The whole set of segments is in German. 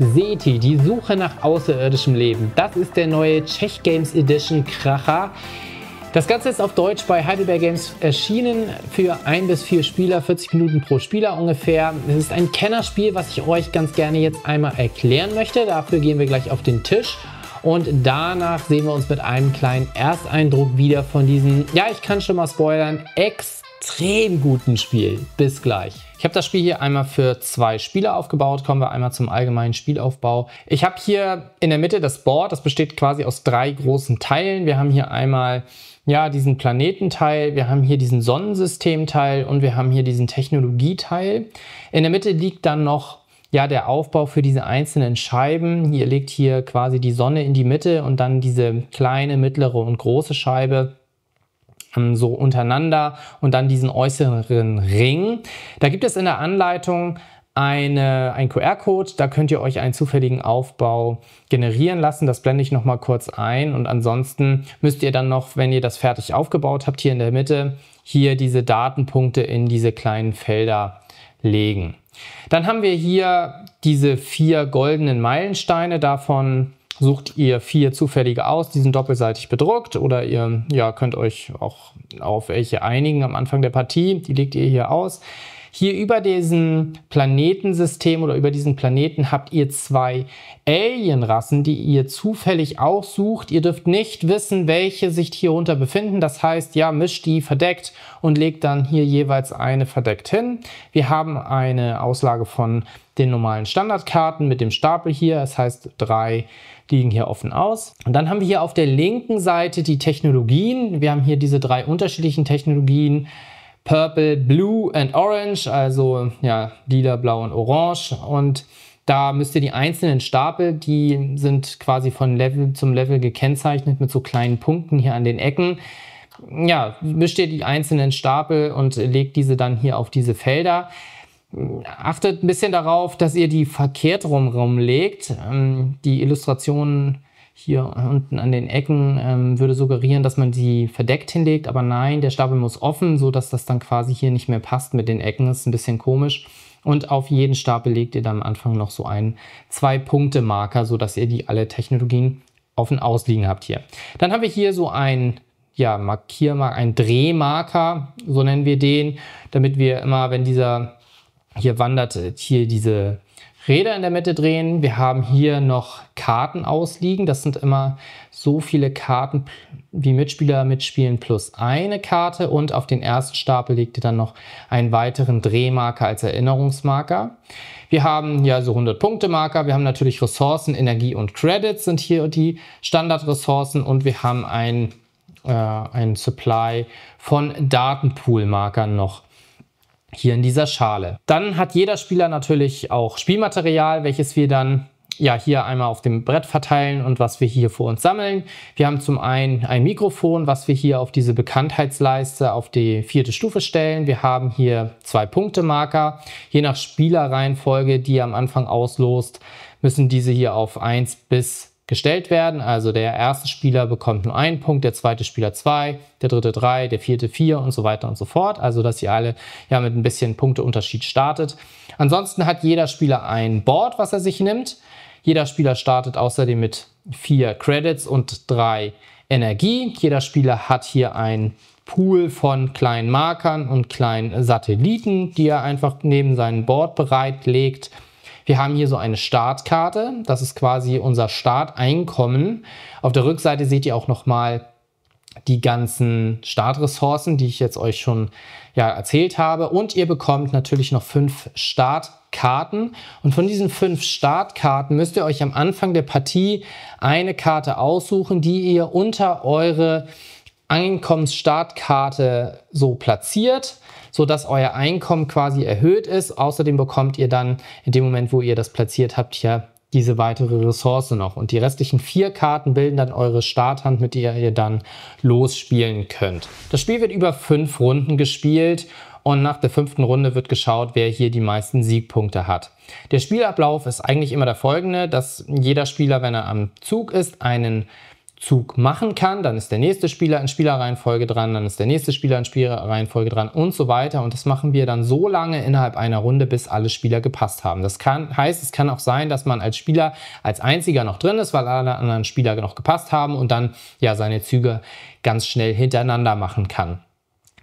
SETI, die Suche nach außerirdischem Leben. Das ist der neue Czech Games Edition Kracher. Das Ganze ist auf Deutsch bei Heidelberg Games erschienen für ein bis vier Spieler, 40 Minuten pro Spieler ungefähr. Es ist ein Kennerspiel, was ich euch ganz gerne jetzt einmal erklären möchte. Dafür gehen wir gleich auf den Tisch und danach sehen wir uns mit einem kleinen Ersteindruck wieder von diesem, ja ich kann schon mal spoilern, ex extrem guten Spiel. Bis gleich. Ich habe das Spiel hier einmal für zwei Spieler aufgebaut. Kommen wir einmal zum allgemeinen Spielaufbau. Ich habe hier in der Mitte das Board. Das besteht quasi aus drei großen Teilen. Wir haben hier einmal ja, diesen Planetenteil, wir haben hier diesen Sonnensystemteil und wir haben hier diesen Technologieteil. In der Mitte liegt dann noch ja, der Aufbau für diese einzelnen Scheiben. Ihr legt hier quasi die Sonne in die Mitte und dann diese kleine, mittlere und große Scheibe ähm, so untereinander und dann diesen äußeren Ring. Da gibt es in der Anleitung eine, ein QR-Code, da könnt ihr euch einen zufälligen Aufbau generieren lassen. Das blende ich nochmal kurz ein und ansonsten müsst ihr dann noch, wenn ihr das fertig aufgebaut habt, hier in der Mitte, hier diese Datenpunkte in diese kleinen Felder legen. Dann haben wir hier diese vier goldenen Meilensteine, davon sucht ihr vier zufällige aus, die sind doppelseitig bedruckt oder ihr ja, könnt euch auch auf welche einigen am Anfang der Partie, die legt ihr hier aus. Hier über diesem Planetensystem oder über diesen Planeten habt ihr zwei Alienrassen, die ihr zufällig auch sucht. Ihr dürft nicht wissen, welche sich hier unter befinden. Das heißt, ja, mischt die verdeckt und legt dann hier jeweils eine verdeckt hin. Wir haben eine Auslage von den normalen Standardkarten mit dem Stapel hier. Das heißt, drei liegen hier offen aus. Und dann haben wir hier auf der linken Seite die Technologien. Wir haben hier diese drei unterschiedlichen Technologien. Purple, Blue and Orange, also ja, lila, blau und orange. Und da müsst ihr die einzelnen Stapel, die sind quasi von Level zum Level gekennzeichnet mit so kleinen Punkten hier an den Ecken. Ja, mischt ihr die einzelnen Stapel und legt diese dann hier auf diese Felder. Achtet ein bisschen darauf, dass ihr die verkehrt rum rumlegt. Ähm, die Illustrationen hier unten an den Ecken ähm, würde suggerieren, dass man die verdeckt hinlegt, aber nein, der Stapel muss offen, so dass das dann quasi hier nicht mehr passt mit den Ecken. Das ist ein bisschen komisch. Und auf jeden Stapel legt ihr dann am Anfang noch so einen Zwei-Punkte-Marker, so dass ihr die alle Technologien offen ausliegen habt hier. Dann haben wir hier so einen ja, Markiermarker, einen Drehmarker, so nennen wir den, damit wir immer, wenn dieser hier wandert hier diese Räder in der Mitte drehen. Wir haben hier noch Karten ausliegen. Das sind immer so viele Karten, wie Mitspieler mitspielen, plus eine Karte. Und auf den ersten Stapel legt ihr dann noch einen weiteren Drehmarker als Erinnerungsmarker. Wir haben ja so 100 Punkte Marker. Wir haben natürlich Ressourcen, Energie und Credits sind hier die Standardressourcen. Und wir haben einen, äh, einen Supply von Datenpool-Markern noch hier in dieser Schale. Dann hat jeder Spieler natürlich auch Spielmaterial, welches wir dann ja hier einmal auf dem Brett verteilen und was wir hier vor uns sammeln. Wir haben zum einen ein Mikrofon, was wir hier auf diese Bekanntheitsleiste auf die vierte Stufe stellen. Wir haben hier zwei Punktemarker, je nach Spielerreihenfolge, die am Anfang auslost, müssen diese hier auf 1 bis gestellt werden. Also der erste Spieler bekommt nur einen Punkt, der zweite Spieler zwei, der dritte drei, der vierte vier und so weiter und so fort. Also dass ihr alle ja mit ein bisschen Punkteunterschied startet. Ansonsten hat jeder Spieler ein Board, was er sich nimmt. Jeder Spieler startet außerdem mit vier Credits und drei Energie. Jeder Spieler hat hier ein Pool von kleinen Markern und kleinen Satelliten, die er einfach neben seinem Board bereitlegt. legt wir haben hier so eine Startkarte. Das ist quasi unser Starteinkommen. Auf der Rückseite seht ihr auch nochmal die ganzen Startressourcen, die ich jetzt euch schon ja, erzählt habe. Und ihr bekommt natürlich noch fünf Startkarten. Und von diesen fünf Startkarten müsst ihr euch am Anfang der Partie eine Karte aussuchen, die ihr unter eure Einkommensstartkarte so platziert sodass euer Einkommen quasi erhöht ist. Außerdem bekommt ihr dann in dem Moment, wo ihr das platziert habt, hier diese weitere Ressource noch. Und die restlichen vier Karten bilden dann eure Starthand, mit der ihr dann losspielen könnt. Das Spiel wird über fünf Runden gespielt und nach der fünften Runde wird geschaut, wer hier die meisten Siegpunkte hat. Der Spielablauf ist eigentlich immer der folgende, dass jeder Spieler, wenn er am Zug ist, einen Zug machen kann, dann ist der nächste Spieler in Spielerreihenfolge dran, dann ist der nächste Spieler in Spielerreihenfolge dran und so weiter. Und das machen wir dann so lange innerhalb einer Runde, bis alle Spieler gepasst haben. Das kann, heißt, es kann auch sein, dass man als Spieler als einziger noch drin ist, weil alle anderen Spieler noch gepasst haben und dann ja seine Züge ganz schnell hintereinander machen kann.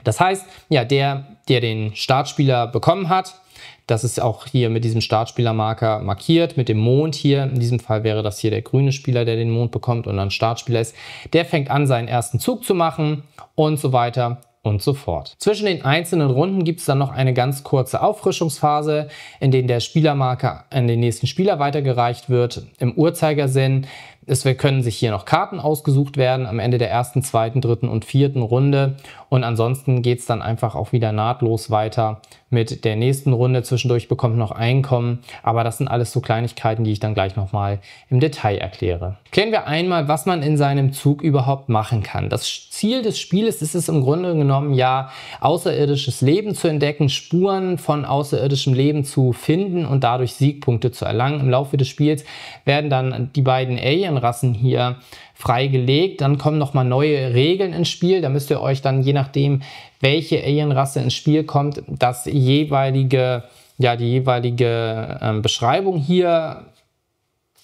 Das heißt, ja, der, der den Startspieler bekommen hat, das ist auch hier mit diesem Startspielermarker markiert, mit dem Mond hier. In diesem Fall wäre das hier der grüne Spieler, der den Mond bekommt und dann Startspieler ist. Der fängt an, seinen ersten Zug zu machen und so weiter und so fort. Zwischen den einzelnen Runden gibt es dann noch eine ganz kurze Auffrischungsphase, in der der Spielermarker an den nächsten Spieler weitergereicht wird. Im Uhrzeigersinn es können sich hier noch Karten ausgesucht werden am Ende der ersten, zweiten, dritten und vierten Runde. Und ansonsten geht es dann einfach auch wieder nahtlos weiter mit der nächsten Runde. Zwischendurch bekommt noch Einkommen. Aber das sind alles so Kleinigkeiten, die ich dann gleich nochmal im Detail erkläre. Klären wir einmal, was man in seinem Zug überhaupt machen kann. Das Ziel des Spieles ist es im Grunde genommen ja, außerirdisches Leben zu entdecken, Spuren von außerirdischem Leben zu finden und dadurch Siegpunkte zu erlangen. Im Laufe des Spiels werden dann die beiden Alien Rassen hier freigelegt. Dann kommen nochmal neue Regeln ins Spiel. Da müsst ihr euch dann, je nachdem, welche Alienrasse ins Spiel kommt, das jeweilige, ja, die jeweilige äh, Beschreibung hier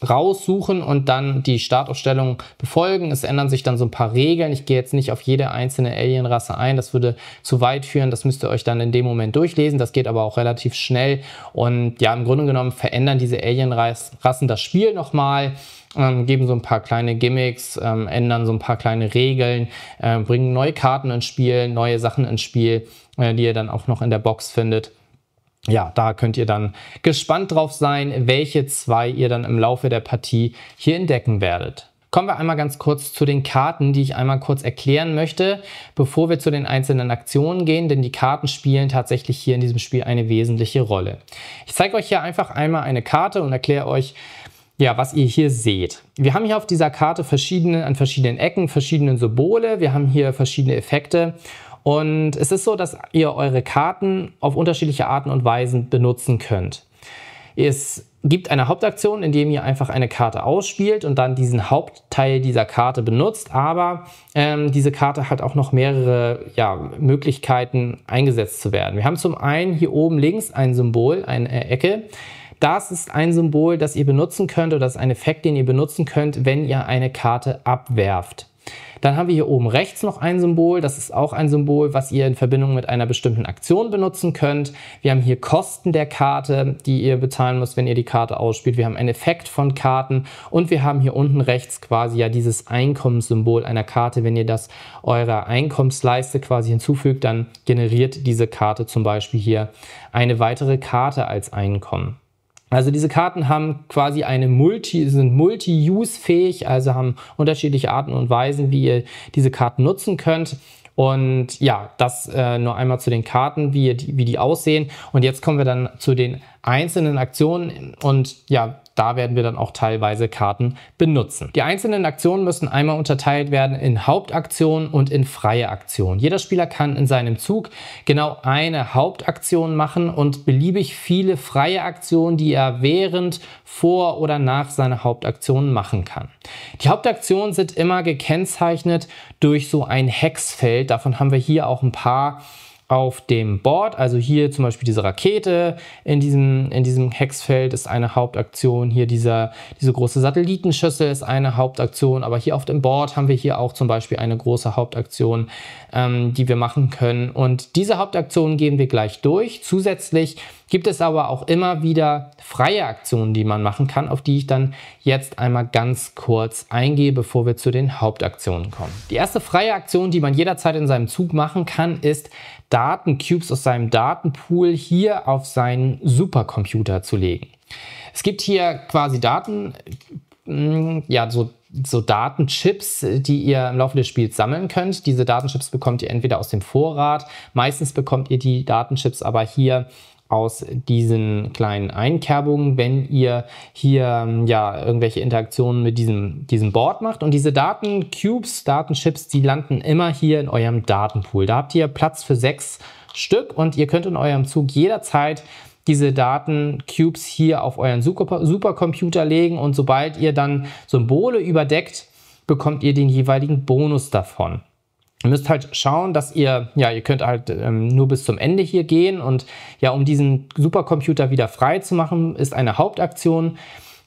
raussuchen und dann die Startaufstellung befolgen. Es ändern sich dann so ein paar Regeln. Ich gehe jetzt nicht auf jede einzelne Alienrasse ein, das würde zu weit führen. Das müsst ihr euch dann in dem Moment durchlesen. Das geht aber auch relativ schnell. Und ja, im Grunde genommen verändern diese Alienrassen das Spiel nochmal ähm, geben so ein paar kleine Gimmicks, ähm, ändern so ein paar kleine Regeln, äh, bringen neue Karten ins Spiel, neue Sachen ins Spiel, äh, die ihr dann auch noch in der Box findet. Ja, da könnt ihr dann gespannt drauf sein, welche zwei ihr dann im Laufe der Partie hier entdecken werdet. Kommen wir einmal ganz kurz zu den Karten, die ich einmal kurz erklären möchte, bevor wir zu den einzelnen Aktionen gehen, denn die Karten spielen tatsächlich hier in diesem Spiel eine wesentliche Rolle. Ich zeige euch hier einfach einmal eine Karte und erkläre euch, ja, was ihr hier seht. Wir haben hier auf dieser Karte verschiedene, an verschiedenen Ecken verschiedene Symbole. Wir haben hier verschiedene Effekte. Und es ist so, dass ihr eure Karten auf unterschiedliche Arten und Weisen benutzen könnt. Es gibt eine Hauptaktion, indem ihr einfach eine Karte ausspielt und dann diesen Hauptteil dieser Karte benutzt. Aber ähm, diese Karte hat auch noch mehrere ja, Möglichkeiten eingesetzt zu werden. Wir haben zum einen hier oben links ein Symbol, eine Ecke das ist ein Symbol, das ihr benutzen könnt oder das ist ein Effekt, den ihr benutzen könnt, wenn ihr eine Karte abwerft. Dann haben wir hier oben rechts noch ein Symbol. Das ist auch ein Symbol, was ihr in Verbindung mit einer bestimmten Aktion benutzen könnt. Wir haben hier Kosten der Karte, die ihr bezahlen müsst, wenn ihr die Karte ausspielt. Wir haben einen Effekt von Karten und wir haben hier unten rechts quasi ja dieses Einkommenssymbol einer Karte. Wenn ihr das eurer Einkommensleiste quasi hinzufügt, dann generiert diese Karte zum Beispiel hier eine weitere Karte als Einkommen. Also diese Karten haben quasi eine Multi, sind multi-use-fähig, also haben unterschiedliche Arten und Weisen, wie ihr diese Karten nutzen könnt. Und ja, das äh, nur einmal zu den Karten, wie, die, wie die aussehen. Und jetzt kommen wir dann zu den einzelnen Aktionen. Und ja, da werden wir dann auch teilweise Karten benutzen. Die einzelnen Aktionen müssen einmal unterteilt werden in Hauptaktionen und in freie Aktionen. Jeder Spieler kann in seinem Zug genau eine Hauptaktion machen und beliebig viele freie Aktionen, die er während, vor oder nach seiner Hauptaktion machen kann. Die Hauptaktionen sind immer gekennzeichnet durch so ein Hexfeld. Davon haben wir hier auch ein paar auf dem Board, also hier zum Beispiel diese Rakete in diesem, in diesem Hexfeld ist eine Hauptaktion, hier dieser, diese große Satellitenschüssel ist eine Hauptaktion, aber hier auf dem Board haben wir hier auch zum Beispiel eine große Hauptaktion, ähm, die wir machen können. Und diese Hauptaktion gehen wir gleich durch. Zusätzlich Gibt es aber auch immer wieder freie Aktionen, die man machen kann, auf die ich dann jetzt einmal ganz kurz eingehe, bevor wir zu den Hauptaktionen kommen. Die erste freie Aktion, die man jederzeit in seinem Zug machen kann, ist Datencubes aus seinem Datenpool hier auf seinen Supercomputer zu legen. Es gibt hier quasi Daten, hm, ja, so so Datenchips, die ihr im Laufe des Spiels sammeln könnt. Diese Datenchips bekommt ihr entweder aus dem Vorrat, meistens bekommt ihr die Datenchips aber hier aus diesen kleinen Einkerbungen, wenn ihr hier ähm, ja irgendwelche Interaktionen mit diesem, diesem Board macht. Und diese Datencubes, Datenchips, die landen immer hier in eurem Datenpool. Da habt ihr Platz für sechs Stück und ihr könnt in eurem Zug jederzeit diese Datencubes hier auf euren Supercomputer legen und sobald ihr dann Symbole überdeckt, bekommt ihr den jeweiligen Bonus davon. Ihr müsst halt schauen, dass ihr, ja, ihr könnt halt ähm, nur bis zum Ende hier gehen und ja, um diesen Supercomputer wieder frei zu machen, ist eine Hauptaktion,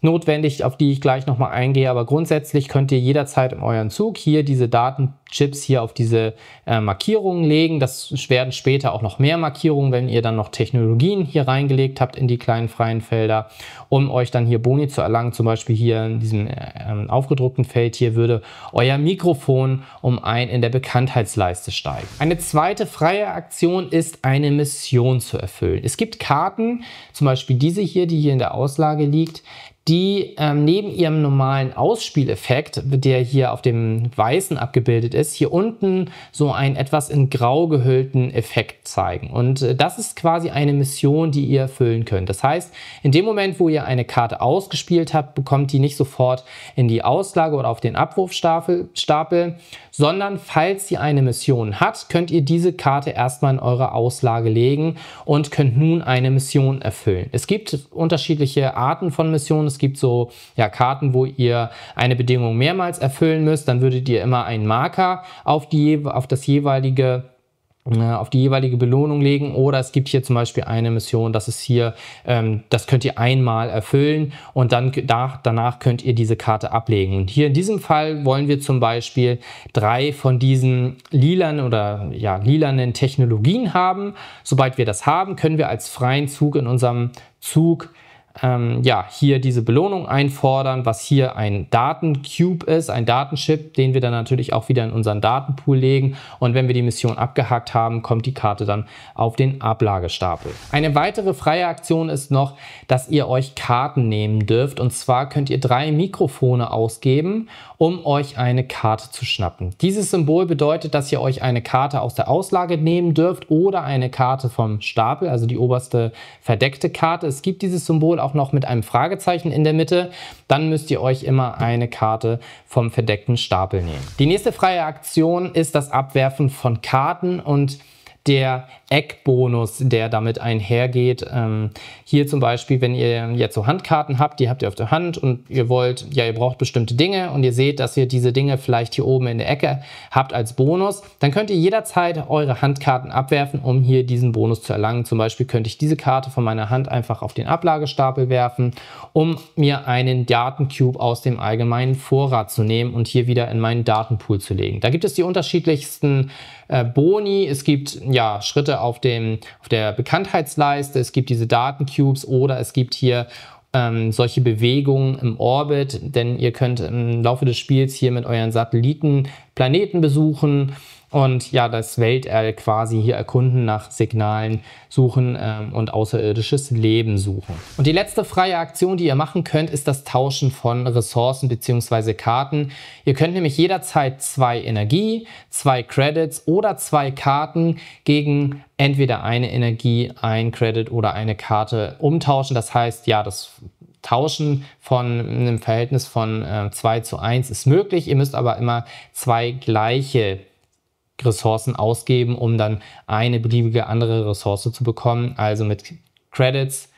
notwendig, auf die ich gleich nochmal eingehe. Aber grundsätzlich könnt ihr jederzeit in euren Zug hier diese Datenchips hier auf diese äh, Markierungen legen. Das werden später auch noch mehr Markierungen, wenn ihr dann noch Technologien hier reingelegt habt in die kleinen freien Felder, um euch dann hier Boni zu erlangen. Zum Beispiel hier in diesem äh, aufgedruckten Feld hier würde euer Mikrofon um ein in der Bekanntheitsleiste steigen. Eine zweite freie Aktion ist eine Mission zu erfüllen. Es gibt Karten, zum Beispiel diese hier, die hier in der Auslage liegt, die ähm, neben ihrem normalen Ausspieleffekt, der hier auf dem Weißen abgebildet ist, hier unten so einen etwas in Grau gehüllten Effekt zeigen. Und äh, das ist quasi eine Mission, die ihr erfüllen könnt. Das heißt, in dem Moment, wo ihr eine Karte ausgespielt habt, bekommt die nicht sofort in die Auslage oder auf den Abwurfstapel, sondern falls sie eine Mission hat, könnt ihr diese Karte erstmal in eure Auslage legen und könnt nun eine Mission erfüllen. Es gibt unterschiedliche Arten von Missionen. Es gibt so ja, Karten, wo ihr eine Bedingung mehrmals erfüllen müsst. Dann würdet ihr immer einen Marker auf, die, auf das jeweilige äh, auf die jeweilige Belohnung legen oder es gibt hier zum Beispiel eine Mission, das ist hier, ähm, das könnt ihr einmal erfüllen und dann da, danach könnt ihr diese Karte ablegen. Und hier in diesem Fall wollen wir zum Beispiel drei von diesen lilan oder ja lilanen Technologien haben. Sobald wir das haben, können wir als freien Zug in unserem Zug ähm, ja, hier diese Belohnung einfordern, was hier ein Datencube ist, ein Datenchip, den wir dann natürlich auch wieder in unseren Datenpool legen. Und wenn wir die Mission abgehakt haben, kommt die Karte dann auf den Ablagestapel. Eine weitere freie Aktion ist noch, dass ihr euch Karten nehmen dürft. Und zwar könnt ihr drei Mikrofone ausgeben um euch eine Karte zu schnappen. Dieses Symbol bedeutet, dass ihr euch eine Karte aus der Auslage nehmen dürft oder eine Karte vom Stapel, also die oberste verdeckte Karte. Es gibt dieses Symbol auch noch mit einem Fragezeichen in der Mitte. Dann müsst ihr euch immer eine Karte vom verdeckten Stapel nehmen. Die nächste freie Aktion ist das Abwerfen von Karten und der Eckbonus, der damit einhergeht. Ähm, hier zum Beispiel, wenn ihr jetzt so Handkarten habt, die habt ihr auf der Hand und ihr wollt, ja, ihr braucht bestimmte Dinge und ihr seht, dass ihr diese Dinge vielleicht hier oben in der Ecke habt als Bonus, dann könnt ihr jederzeit eure Handkarten abwerfen, um hier diesen Bonus zu erlangen. Zum Beispiel könnte ich diese Karte von meiner Hand einfach auf den Ablagestapel werfen, um mir einen Datencube aus dem allgemeinen Vorrat zu nehmen und hier wieder in meinen Datenpool zu legen. Da gibt es die unterschiedlichsten äh, Boni, es gibt ja Schritte auf, dem, auf der Bekanntheitsleiste, es gibt diese Datencubes oder es gibt hier ähm, solche Bewegungen im Orbit, denn ihr könnt im Laufe des Spiels hier mit euren Satelliten Planeten besuchen und ja, das Weltall quasi hier erkunden, nach Signalen suchen ähm, und außerirdisches Leben suchen. Und die letzte freie Aktion, die ihr machen könnt, ist das Tauschen von Ressourcen bzw. Karten. Ihr könnt nämlich jederzeit zwei Energie, zwei Credits oder zwei Karten gegen entweder eine Energie, ein Credit oder eine Karte umtauschen. Das heißt, ja, das Tauschen von einem Verhältnis von äh, zu 1 ist möglich. Ihr müsst aber immer zwei gleiche Ressourcen ausgeben, um dann eine beliebige andere Ressource zu bekommen. Also mit Credits,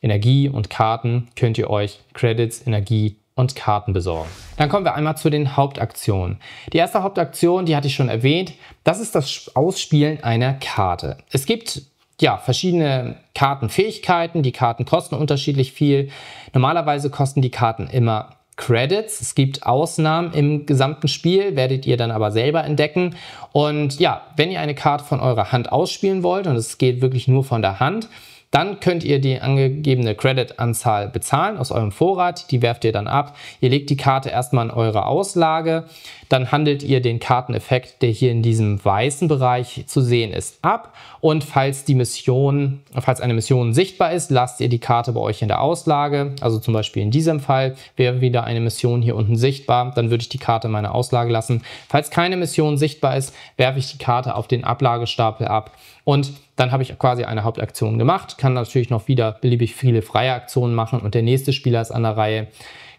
Energie und Karten könnt ihr euch Credits, Energie und Karten besorgen. Dann kommen wir einmal zu den Hauptaktionen. Die erste Hauptaktion, die hatte ich schon erwähnt, das ist das Ausspielen einer Karte. Es gibt ja, verschiedene Kartenfähigkeiten. Die Karten kosten unterschiedlich viel. Normalerweise kosten die Karten immer Credits. Es gibt Ausnahmen im gesamten Spiel, werdet ihr dann aber selber entdecken. Und ja, wenn ihr eine Karte von eurer Hand ausspielen wollt, und es geht wirklich nur von der Hand, dann könnt ihr die angegebene Credit-Anzahl bezahlen aus eurem Vorrat. Die werft ihr dann ab. Ihr legt die Karte erstmal in eure Auslage. Dann handelt ihr den Karteneffekt, der hier in diesem weißen Bereich zu sehen ist, ab. Und falls die Mission, falls eine Mission sichtbar ist, lasst ihr die Karte bei euch in der Auslage. Also zum Beispiel in diesem Fall wäre wieder eine Mission hier unten sichtbar. Dann würde ich die Karte in meine Auslage lassen. Falls keine Mission sichtbar ist, werfe ich die Karte auf den Ablagestapel ab und dann habe ich quasi eine Hauptaktion gemacht, kann natürlich noch wieder beliebig viele freie Aktionen machen und der nächste Spieler ist an der Reihe.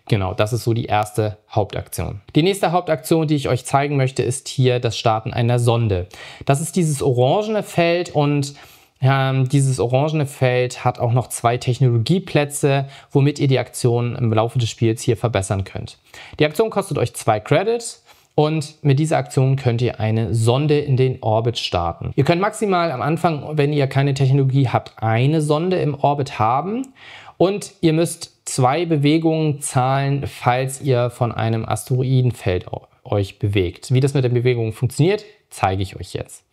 Genau, das ist so die erste Hauptaktion. Die nächste Hauptaktion, die ich euch zeigen möchte, ist hier das Starten einer Sonde. Das ist dieses orangene Feld und ähm, dieses orangene Feld hat auch noch zwei Technologieplätze, womit ihr die Aktion im Laufe des Spiels hier verbessern könnt. Die Aktion kostet euch zwei Credits und mit dieser Aktion könnt ihr eine Sonde in den Orbit starten. Ihr könnt maximal am Anfang, wenn ihr keine Technologie habt, eine Sonde im Orbit haben. Und ihr müsst zwei Bewegungen zahlen, falls ihr von einem Asteroidenfeld euch bewegt. Wie das mit den Bewegungen funktioniert, zeige ich euch jetzt.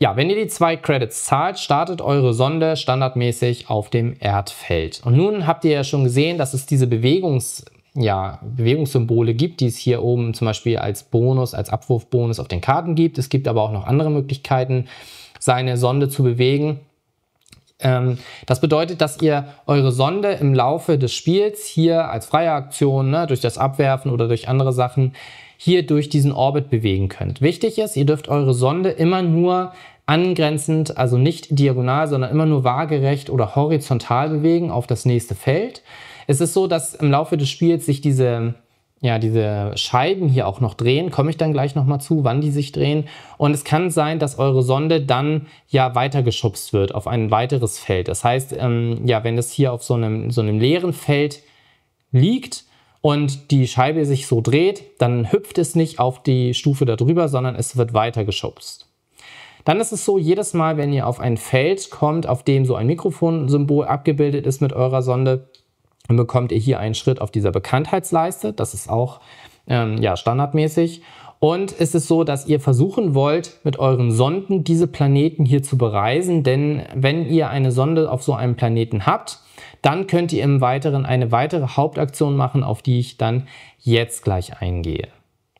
Ja, wenn ihr die zwei Credits zahlt, startet eure Sonde standardmäßig auf dem Erdfeld. Und nun habt ihr ja schon gesehen, dass es diese Bewegungs- ja, Bewegungssymbole gibt, die es hier oben zum Beispiel als Bonus, als Abwurfbonus auf den Karten gibt. Es gibt aber auch noch andere Möglichkeiten, seine Sonde zu bewegen. Ähm, das bedeutet, dass ihr eure Sonde im Laufe des Spiels hier als freie Aktion, ne, durch das Abwerfen oder durch andere Sachen, hier durch diesen Orbit bewegen könnt. Wichtig ist, ihr dürft eure Sonde immer nur angrenzend, also nicht diagonal, sondern immer nur waagerecht oder horizontal bewegen auf das nächste Feld. Es ist so, dass im Laufe des Spiels sich diese, ja, diese Scheiben hier auch noch drehen. Komme ich dann gleich nochmal zu, wann die sich drehen. Und es kann sein, dass eure Sonde dann ja weitergeschubst wird auf ein weiteres Feld. Das heißt, ähm, ja, wenn es hier auf so einem, so einem leeren Feld liegt, und die Scheibe sich so dreht, dann hüpft es nicht auf die Stufe darüber, sondern es wird weiter geschubst. Dann ist es so, jedes Mal, wenn ihr auf ein Feld kommt, auf dem so ein Mikrofonsymbol abgebildet ist mit eurer Sonde, dann bekommt ihr hier einen Schritt auf dieser Bekanntheitsleiste. Das ist auch ähm, ja, standardmäßig. Und es ist so, dass ihr versuchen wollt, mit euren Sonden diese Planeten hier zu bereisen, denn wenn ihr eine Sonde auf so einem Planeten habt, dann könnt ihr im Weiteren eine weitere Hauptaktion machen, auf die ich dann jetzt gleich eingehe.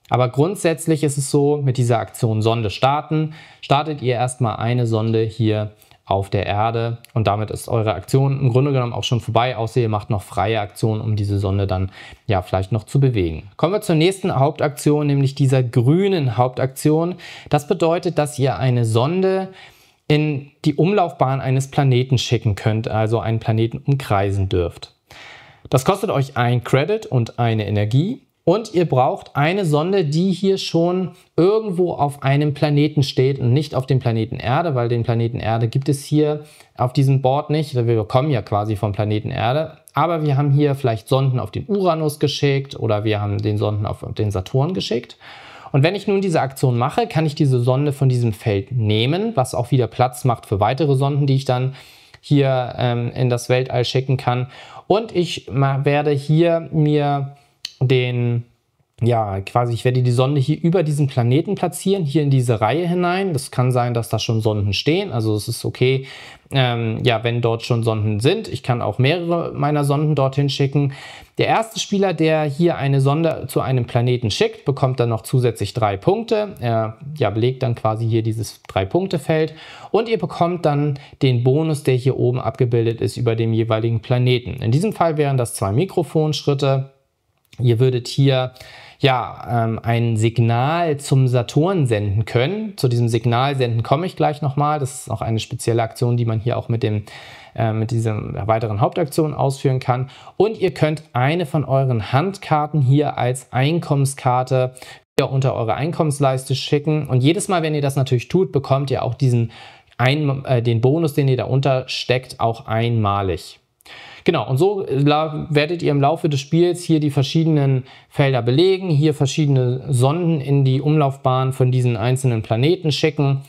Aber grundsätzlich ist es so, mit dieser Aktion Sonde starten, startet ihr erstmal eine Sonde hier auf der Erde. Und damit ist eure Aktion im Grunde genommen auch schon vorbei, außer ihr macht noch freie Aktionen, um diese Sonde dann ja vielleicht noch zu bewegen. Kommen wir zur nächsten Hauptaktion, nämlich dieser grünen Hauptaktion. Das bedeutet, dass ihr eine Sonde in die Umlaufbahn eines Planeten schicken könnt, also einen Planeten umkreisen dürft. Das kostet euch ein Credit und eine Energie und ihr braucht eine Sonde, die hier schon irgendwo auf einem Planeten steht und nicht auf dem Planeten Erde, weil den Planeten Erde gibt es hier auf diesem Board nicht. Wir kommen ja quasi vom Planeten Erde. Aber wir haben hier vielleicht Sonden auf den Uranus geschickt oder wir haben den Sonden auf den Saturn geschickt. Und wenn ich nun diese Aktion mache, kann ich diese Sonde von diesem Feld nehmen, was auch wieder Platz macht für weitere Sonden, die ich dann hier ähm, in das Weltall schicken kann. Und ich werde hier mir den, ja, quasi, ich werde die Sonde hier über diesen Planeten platzieren, hier in diese Reihe hinein. Das kann sein, dass da schon Sonden stehen. Also es ist okay, ähm, ja, wenn dort schon Sonden sind. Ich kann auch mehrere meiner Sonden dorthin schicken. Der erste Spieler, der hier eine Sonde zu einem Planeten schickt, bekommt dann noch zusätzlich drei Punkte. Er ja, belegt dann quasi hier dieses Drei-Punkte-Feld. Und ihr bekommt dann den Bonus, der hier oben abgebildet ist, über dem jeweiligen Planeten. In diesem Fall wären das zwei Mikrofonschritte. Ihr würdet hier ja, ähm, ein Signal zum Saturn senden können. Zu diesem Signal senden komme ich gleich nochmal. Das ist auch eine spezielle Aktion, die man hier auch mit, dem, äh, mit dieser weiteren Hauptaktion ausführen kann. Und ihr könnt eine von euren Handkarten hier als Einkommenskarte wieder unter eure Einkommensleiste schicken. Und jedes Mal, wenn ihr das natürlich tut, bekommt ihr auch diesen ein, äh, den Bonus, den ihr da untersteckt, auch einmalig. Genau, und so äh, werdet ihr im Laufe des Spiels hier die verschiedenen Felder belegen, hier verschiedene Sonden in die Umlaufbahn von diesen einzelnen Planeten schicken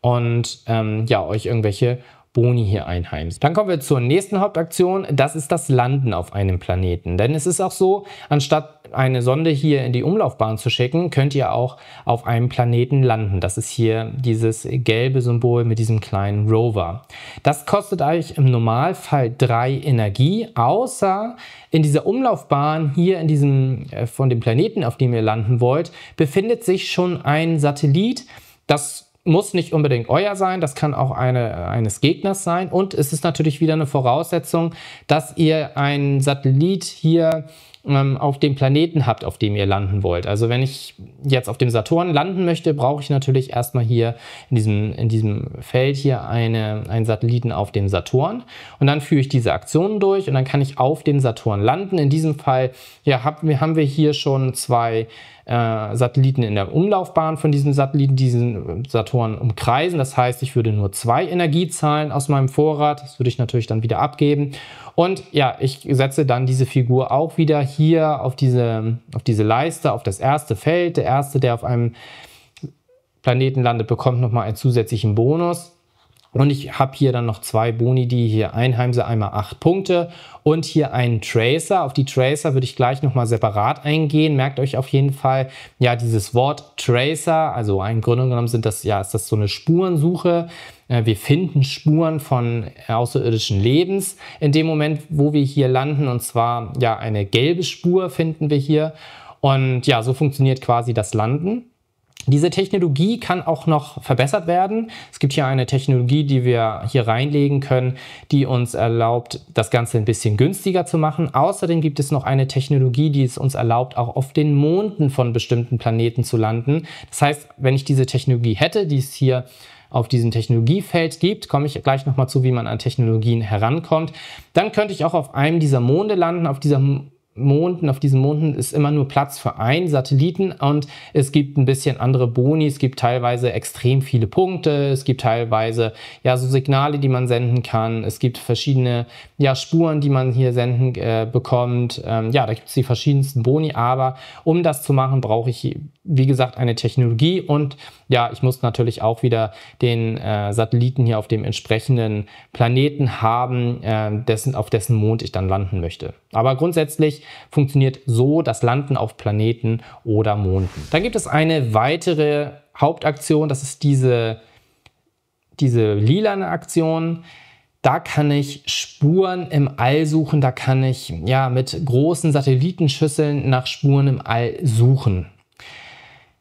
und ähm, ja, euch irgendwelche Boni hier einheimst. Dann kommen wir zur nächsten Hauptaktion. Das ist das Landen auf einem Planeten. Denn es ist auch so, anstatt eine Sonde hier in die Umlaufbahn zu schicken, könnt ihr auch auf einem Planeten landen. Das ist hier dieses gelbe Symbol mit diesem kleinen Rover. Das kostet euch im Normalfall drei Energie, außer in dieser Umlaufbahn hier in diesem äh, von dem Planeten, auf dem ihr landen wollt, befindet sich schon ein Satellit, das muss nicht unbedingt euer sein, das kann auch eine, äh, eines Gegners sein. Und es ist natürlich wieder eine Voraussetzung, dass ihr einen Satellit hier ähm, auf dem Planeten habt, auf dem ihr landen wollt. Also wenn ich jetzt auf dem Saturn landen möchte, brauche ich natürlich erstmal hier in diesem, in diesem Feld hier eine, einen Satelliten auf dem Saturn. Und dann führe ich diese Aktionen durch und dann kann ich auf dem Saturn landen. In diesem Fall ja, hab, haben wir hier schon zwei äh, Satelliten in der Umlaufbahn von diesen Satelliten diesen äh, Saturn umkreisen. Das heißt, ich würde nur zwei Energiezahlen aus meinem Vorrat, das würde ich natürlich dann wieder abgeben. Und ja, ich setze dann diese Figur auch wieder hier auf diese, auf diese Leiste, auf das erste Feld. Der erste, der auf einem Planeten landet, bekommt nochmal einen zusätzlichen Bonus. Und ich habe hier dann noch zwei Boni, die hier einheimse, einmal acht Punkte und hier einen Tracer. Auf die Tracer würde ich gleich nochmal separat eingehen. Merkt euch auf jeden Fall, ja, dieses Wort Tracer, also im Grunde genommen sind das, ja, ist das so eine Spurensuche. Äh, wir finden Spuren von äh, außerirdischen Lebens in dem Moment, wo wir hier landen. Und zwar, ja, eine gelbe Spur finden wir hier. Und ja, so funktioniert quasi das Landen. Diese Technologie kann auch noch verbessert werden. Es gibt hier eine Technologie, die wir hier reinlegen können, die uns erlaubt, das Ganze ein bisschen günstiger zu machen. Außerdem gibt es noch eine Technologie, die es uns erlaubt, auch auf den Monden von bestimmten Planeten zu landen. Das heißt, wenn ich diese Technologie hätte, die es hier auf diesem Technologiefeld gibt, komme ich gleich nochmal zu, wie man an Technologien herankommt, dann könnte ich auch auf einem dieser Monde landen, auf dieser Monden, auf diesen Monden ist immer nur Platz für einen Satelliten und es gibt ein bisschen andere Boni, es gibt teilweise extrem viele Punkte, es gibt teilweise ja so Signale, die man senden kann, es gibt verschiedene ja Spuren, die man hier senden äh, bekommt. Ähm, ja, da gibt es die verschiedensten Boni, aber um das zu machen, brauche ich wie gesagt eine Technologie und ja, ich muss natürlich auch wieder den äh, Satelliten hier auf dem entsprechenden Planeten haben, äh, dessen, auf dessen Mond ich dann landen möchte. Aber grundsätzlich funktioniert so das Landen auf Planeten oder Monden. Dann gibt es eine weitere Hauptaktion, das ist diese, diese lilane Aktion. Da kann ich Spuren im All suchen, da kann ich ja mit großen Satellitenschüsseln nach Spuren im All suchen.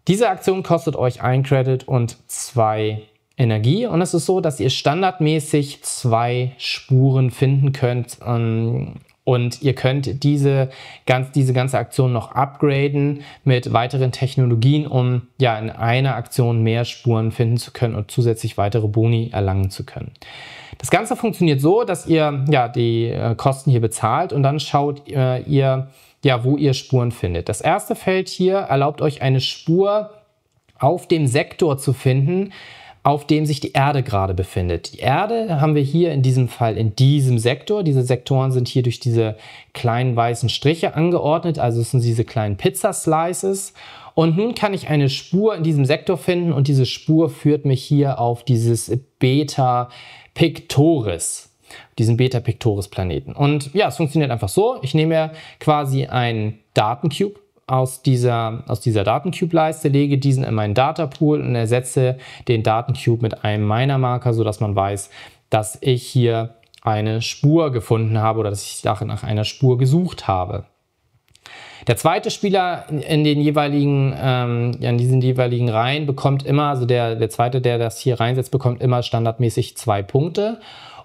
Diese Aktion kostet euch ein Credit und zwei Energie und es ist so, dass ihr standardmäßig zwei Spuren finden könnt ähm, und ihr könnt diese, ganz, diese ganze Aktion noch upgraden mit weiteren Technologien, um ja in einer Aktion mehr Spuren finden zu können und zusätzlich weitere Boni erlangen zu können. Das Ganze funktioniert so, dass ihr ja die äh, Kosten hier bezahlt und dann schaut äh, ihr ja, wo ihr Spuren findet. Das erste Feld hier erlaubt euch eine Spur auf dem Sektor zu finden, auf dem sich die Erde gerade befindet. Die Erde haben wir hier in diesem Fall in diesem Sektor. Diese Sektoren sind hier durch diese kleinen weißen Striche angeordnet, also es sind diese kleinen Pizza-Slices. Und nun kann ich eine Spur in diesem Sektor finden und diese Spur führt mich hier auf dieses Beta Pictoris diesen Beta-Pictoris-Planeten. Und ja, es funktioniert einfach so. Ich nehme ja quasi einen Datencube aus dieser, aus dieser Datencube-Leiste, lege diesen in meinen Datapool und ersetze den Datencube mit einem meiner marker sodass man weiß, dass ich hier eine Spur gefunden habe oder dass ich nach einer Spur gesucht habe. Der zweite Spieler in den jeweiligen, ähm, in diesen jeweiligen Reihen bekommt immer, also der, der zweite, der das hier reinsetzt, bekommt immer standardmäßig zwei Punkte.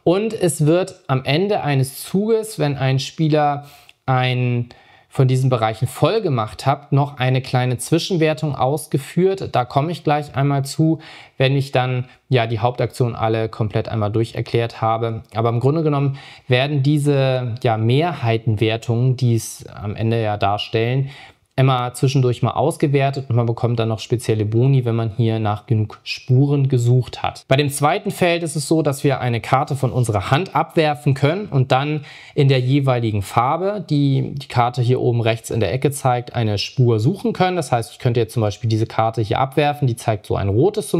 Und es wird am Ende eines Zuges, wenn ein Spieler einen von diesen Bereichen voll gemacht habt, noch eine kleine Zwischenwertung ausgeführt. Da komme ich gleich einmal zu, wenn ich dann ja die Hauptaktion alle komplett einmal durcherklärt habe. Aber im Grunde genommen werden diese ja, Mehrheitenwertungen, die es am Ende ja darstellen, immer zwischendurch mal ausgewertet und man bekommt dann noch spezielle Boni, wenn man hier nach genug Spuren gesucht hat. Bei dem zweiten Feld ist es so, dass wir eine Karte von unserer Hand abwerfen können und dann in der jeweiligen Farbe, die die Karte hier oben rechts in der Ecke zeigt, eine Spur suchen können. Das heißt, ich könnte jetzt zum Beispiel diese Karte hier abwerfen, die zeigt so ein rotes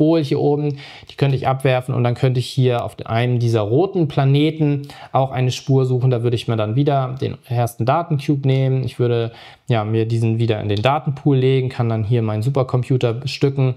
Bowl hier oben, die könnte ich abwerfen und dann könnte ich hier auf einem dieser roten Planeten auch eine Spur suchen. Da würde ich mir dann wieder den ersten Datencube nehmen. Ich würde ja, mir diesen wieder in den Datenpool legen, kann dann hier meinen Supercomputer bestücken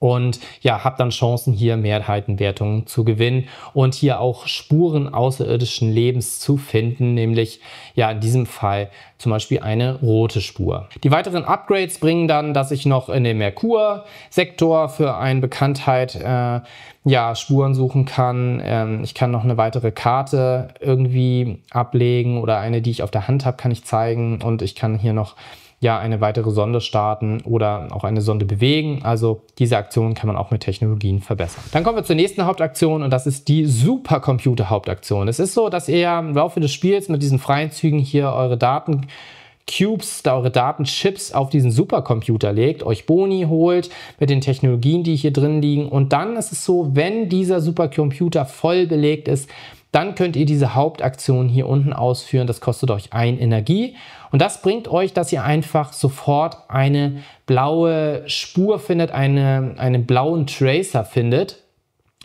und ja, habe dann Chancen, hier Mehrheitenwertungen zu gewinnen und hier auch Spuren außerirdischen Lebens zu finden, nämlich ja in diesem Fall zum Beispiel eine rote Spur. Die weiteren Upgrades bringen dann, dass ich noch in dem Merkur-Sektor für eine Bekanntheit äh, ja, Spuren suchen kann. Ähm, ich kann noch eine weitere Karte irgendwie ablegen oder eine, die ich auf der Hand habe, kann ich zeigen und ich kann hier noch ja eine weitere Sonde starten oder auch eine Sonde bewegen. Also diese Aktion kann man auch mit Technologien verbessern. Dann kommen wir zur nächsten Hauptaktion und das ist die Supercomputer-Hauptaktion. Es ist so, dass ihr im Laufe des Spiels mit diesen freien Zügen hier eure Daten Cubes, da eure Daten, auf diesen Supercomputer legt, euch Boni holt mit den Technologien, die hier drin liegen. Und dann ist es so, wenn dieser Supercomputer voll belegt ist, dann könnt ihr diese Hauptaktion hier unten ausführen. Das kostet euch ein Energie. Und das bringt euch, dass ihr einfach sofort eine blaue Spur findet, eine, einen blauen Tracer findet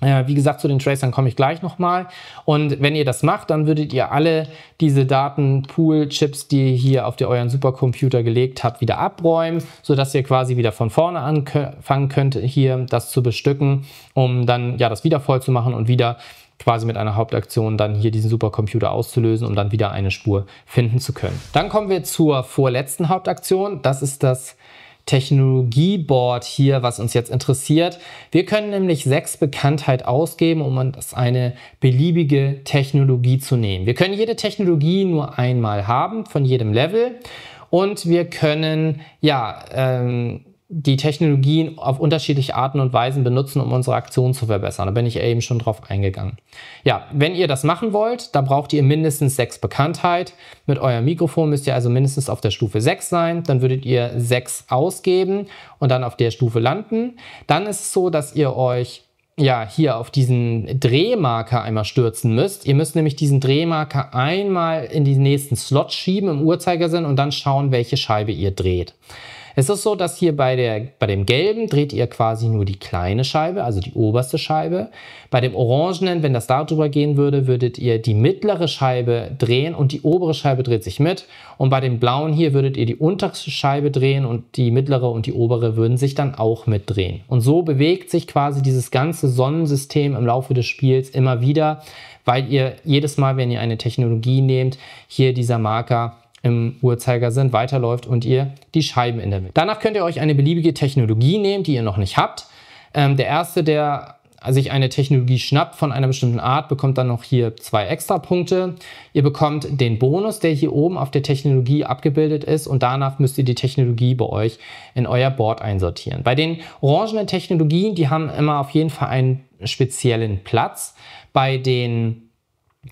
äh, wie gesagt, zu den Tracern komme ich gleich nochmal. Und wenn ihr das macht, dann würdet ihr alle diese Datenpool-Chips, die ihr hier auf der, euren Supercomputer gelegt habt, wieder abräumen, sodass ihr quasi wieder von vorne anfangen könnt, hier das zu bestücken, um dann ja das wieder voll zu machen und wieder quasi mit einer Hauptaktion dann hier diesen Supercomputer auszulösen, um dann wieder eine Spur finden zu können. Dann kommen wir zur vorletzten Hauptaktion. Das ist das Technologieboard hier, was uns jetzt interessiert. Wir können nämlich sechs Bekanntheit ausgeben, um uns eine beliebige Technologie zu nehmen. Wir können jede Technologie nur einmal haben von jedem Level und wir können ja ähm, die Technologien auf unterschiedliche Arten und Weisen benutzen, um unsere Aktion zu verbessern. Da bin ich eben schon drauf eingegangen. Ja, wenn ihr das machen wollt, da braucht ihr mindestens sechs Bekanntheit. Mit eurem Mikrofon müsst ihr also mindestens auf der Stufe 6 sein. Dann würdet ihr sechs ausgeben und dann auf der Stufe landen. Dann ist es so, dass ihr euch ja, hier auf diesen Drehmarker einmal stürzen müsst. Ihr müsst nämlich diesen Drehmarker einmal in den nächsten Slot schieben im Uhrzeigersinn und dann schauen, welche Scheibe ihr dreht. Es ist so, dass hier bei, der, bei dem gelben dreht ihr quasi nur die kleine Scheibe, also die oberste Scheibe. Bei dem orangenen, wenn das darüber gehen würde, würdet ihr die mittlere Scheibe drehen und die obere Scheibe dreht sich mit. Und bei dem blauen hier würdet ihr die unterste Scheibe drehen und die mittlere und die obere würden sich dann auch mitdrehen. Und so bewegt sich quasi dieses ganze Sonnensystem im Laufe des Spiels immer wieder, weil ihr jedes Mal, wenn ihr eine Technologie nehmt, hier dieser Marker im Uhrzeigersinn weiterläuft und ihr die Scheiben in der Mitte. Danach könnt ihr euch eine beliebige Technologie nehmen, die ihr noch nicht habt. Ähm, der erste, der sich eine Technologie schnappt von einer bestimmten Art, bekommt dann noch hier zwei extra Punkte. Ihr bekommt den Bonus, der hier oben auf der Technologie abgebildet ist und danach müsst ihr die Technologie bei euch in euer Board einsortieren. Bei den orangenen Technologien, die haben immer auf jeden Fall einen speziellen Platz. Bei den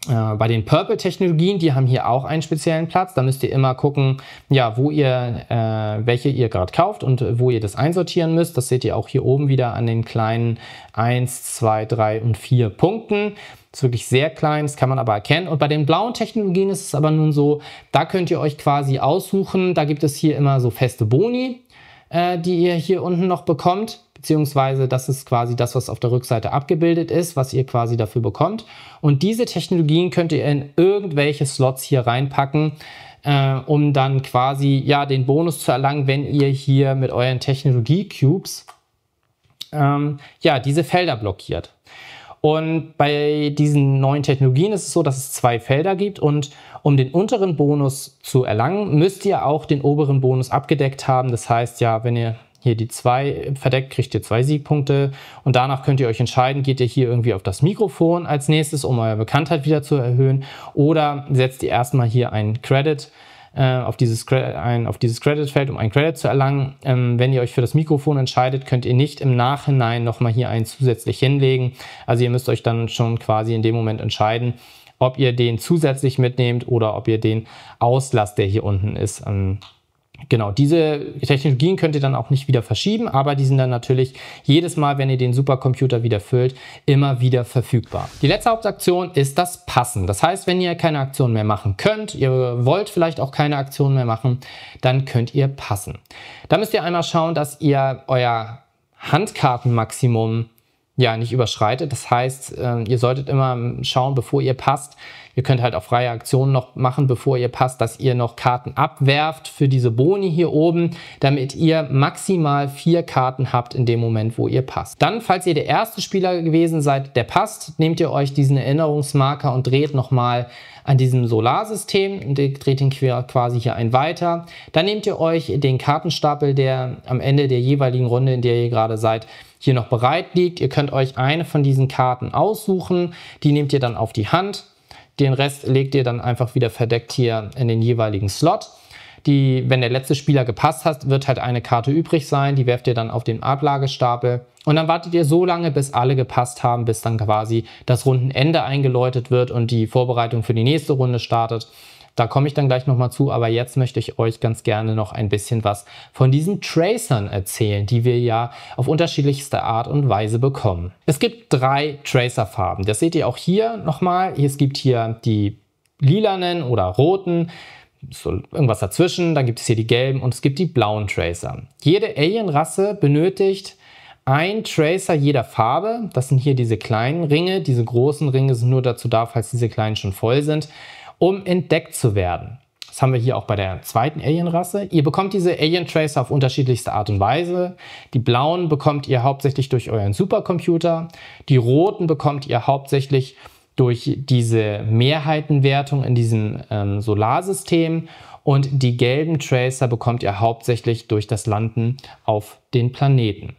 äh, bei den Purple-Technologien, die haben hier auch einen speziellen Platz. Da müsst ihr immer gucken, ja, wo ihr, äh, welche ihr gerade kauft und wo ihr das einsortieren müsst. Das seht ihr auch hier oben wieder an den kleinen 1, 2, 3 und 4 Punkten. Ist wirklich sehr klein, das kann man aber erkennen. Und bei den blauen Technologien ist es aber nun so, da könnt ihr euch quasi aussuchen. Da gibt es hier immer so feste Boni, äh, die ihr hier unten noch bekommt beziehungsweise das ist quasi das, was auf der Rückseite abgebildet ist, was ihr quasi dafür bekommt. Und diese Technologien könnt ihr in irgendwelche Slots hier reinpacken, äh, um dann quasi ja den Bonus zu erlangen, wenn ihr hier mit euren Technologie-Cubes ähm, ja diese Felder blockiert. Und bei diesen neuen Technologien ist es so, dass es zwei Felder gibt und um den unteren Bonus zu erlangen, müsst ihr auch den oberen Bonus abgedeckt haben. Das heißt ja, wenn ihr hier die zwei verdeckt, kriegt ihr zwei Siegpunkte. Und danach könnt ihr euch entscheiden, geht ihr hier irgendwie auf das Mikrofon als nächstes, um eure Bekanntheit wieder zu erhöhen. Oder setzt ihr erstmal hier einen Credit äh, auf dieses, ein, auf dieses Credit-Feld, um einen Credit zu erlangen. Ähm, wenn ihr euch für das Mikrofon entscheidet, könnt ihr nicht im Nachhinein nochmal hier einen zusätzlich hinlegen. Also ihr müsst euch dann schon quasi in dem Moment entscheiden, ob ihr den zusätzlich mitnehmt oder ob ihr den auslasst, der hier unten ist. Ähm, Genau, diese Technologien könnt ihr dann auch nicht wieder verschieben, aber die sind dann natürlich jedes Mal, wenn ihr den Supercomputer wieder füllt, immer wieder verfügbar. Die letzte Hauptaktion ist das Passen. Das heißt, wenn ihr keine Aktion mehr machen könnt, ihr wollt vielleicht auch keine Aktion mehr machen, dann könnt ihr passen. Da müsst ihr einmal schauen, dass ihr euer Handkartenmaximum ja nicht überschreitet. Das heißt, ähm, ihr solltet immer schauen, bevor ihr passt, Ihr könnt halt auch freie Aktionen noch machen, bevor ihr passt, dass ihr noch Karten abwerft für diese Boni hier oben, damit ihr maximal vier Karten habt in dem Moment, wo ihr passt. Dann, falls ihr der erste Spieler gewesen seid, der passt, nehmt ihr euch diesen Erinnerungsmarker und dreht nochmal an diesem Solarsystem und dreht ihn quasi hier ein weiter. Dann nehmt ihr euch den Kartenstapel, der am Ende der jeweiligen Runde, in der ihr gerade seid, hier noch bereit liegt. Ihr könnt euch eine von diesen Karten aussuchen. Die nehmt ihr dann auf die Hand den Rest legt ihr dann einfach wieder verdeckt hier in den jeweiligen Slot. Die, wenn der letzte Spieler gepasst hat, wird halt eine Karte übrig sein. Die werft ihr dann auf den Ablagestapel. Und dann wartet ihr so lange, bis alle gepasst haben, bis dann quasi das Rundenende eingeläutet wird und die Vorbereitung für die nächste Runde startet. Da komme ich dann gleich nochmal zu, aber jetzt möchte ich euch ganz gerne noch ein bisschen was von diesen Tracern erzählen, die wir ja auf unterschiedlichste Art und Weise bekommen. Es gibt drei Tracerfarben. Das seht ihr auch hier nochmal. Es gibt hier die lilanen oder roten so irgendwas dazwischen, dann gibt es hier die gelben und es gibt die blauen Tracer. Jede Alien-Rasse benötigt ein Tracer jeder Farbe. Das sind hier diese kleinen Ringe. Diese großen Ringe sind nur dazu da, falls diese kleinen schon voll sind um entdeckt zu werden. Das haben wir hier auch bei der zweiten Alien-Rasse. Ihr bekommt diese Alien-Tracer auf unterschiedlichste Art und Weise. Die blauen bekommt ihr hauptsächlich durch euren Supercomputer. Die roten bekommt ihr hauptsächlich durch diese Mehrheitenwertung in diesem ähm, Solarsystem. Und die gelben Tracer bekommt ihr hauptsächlich durch das Landen auf den Planeten.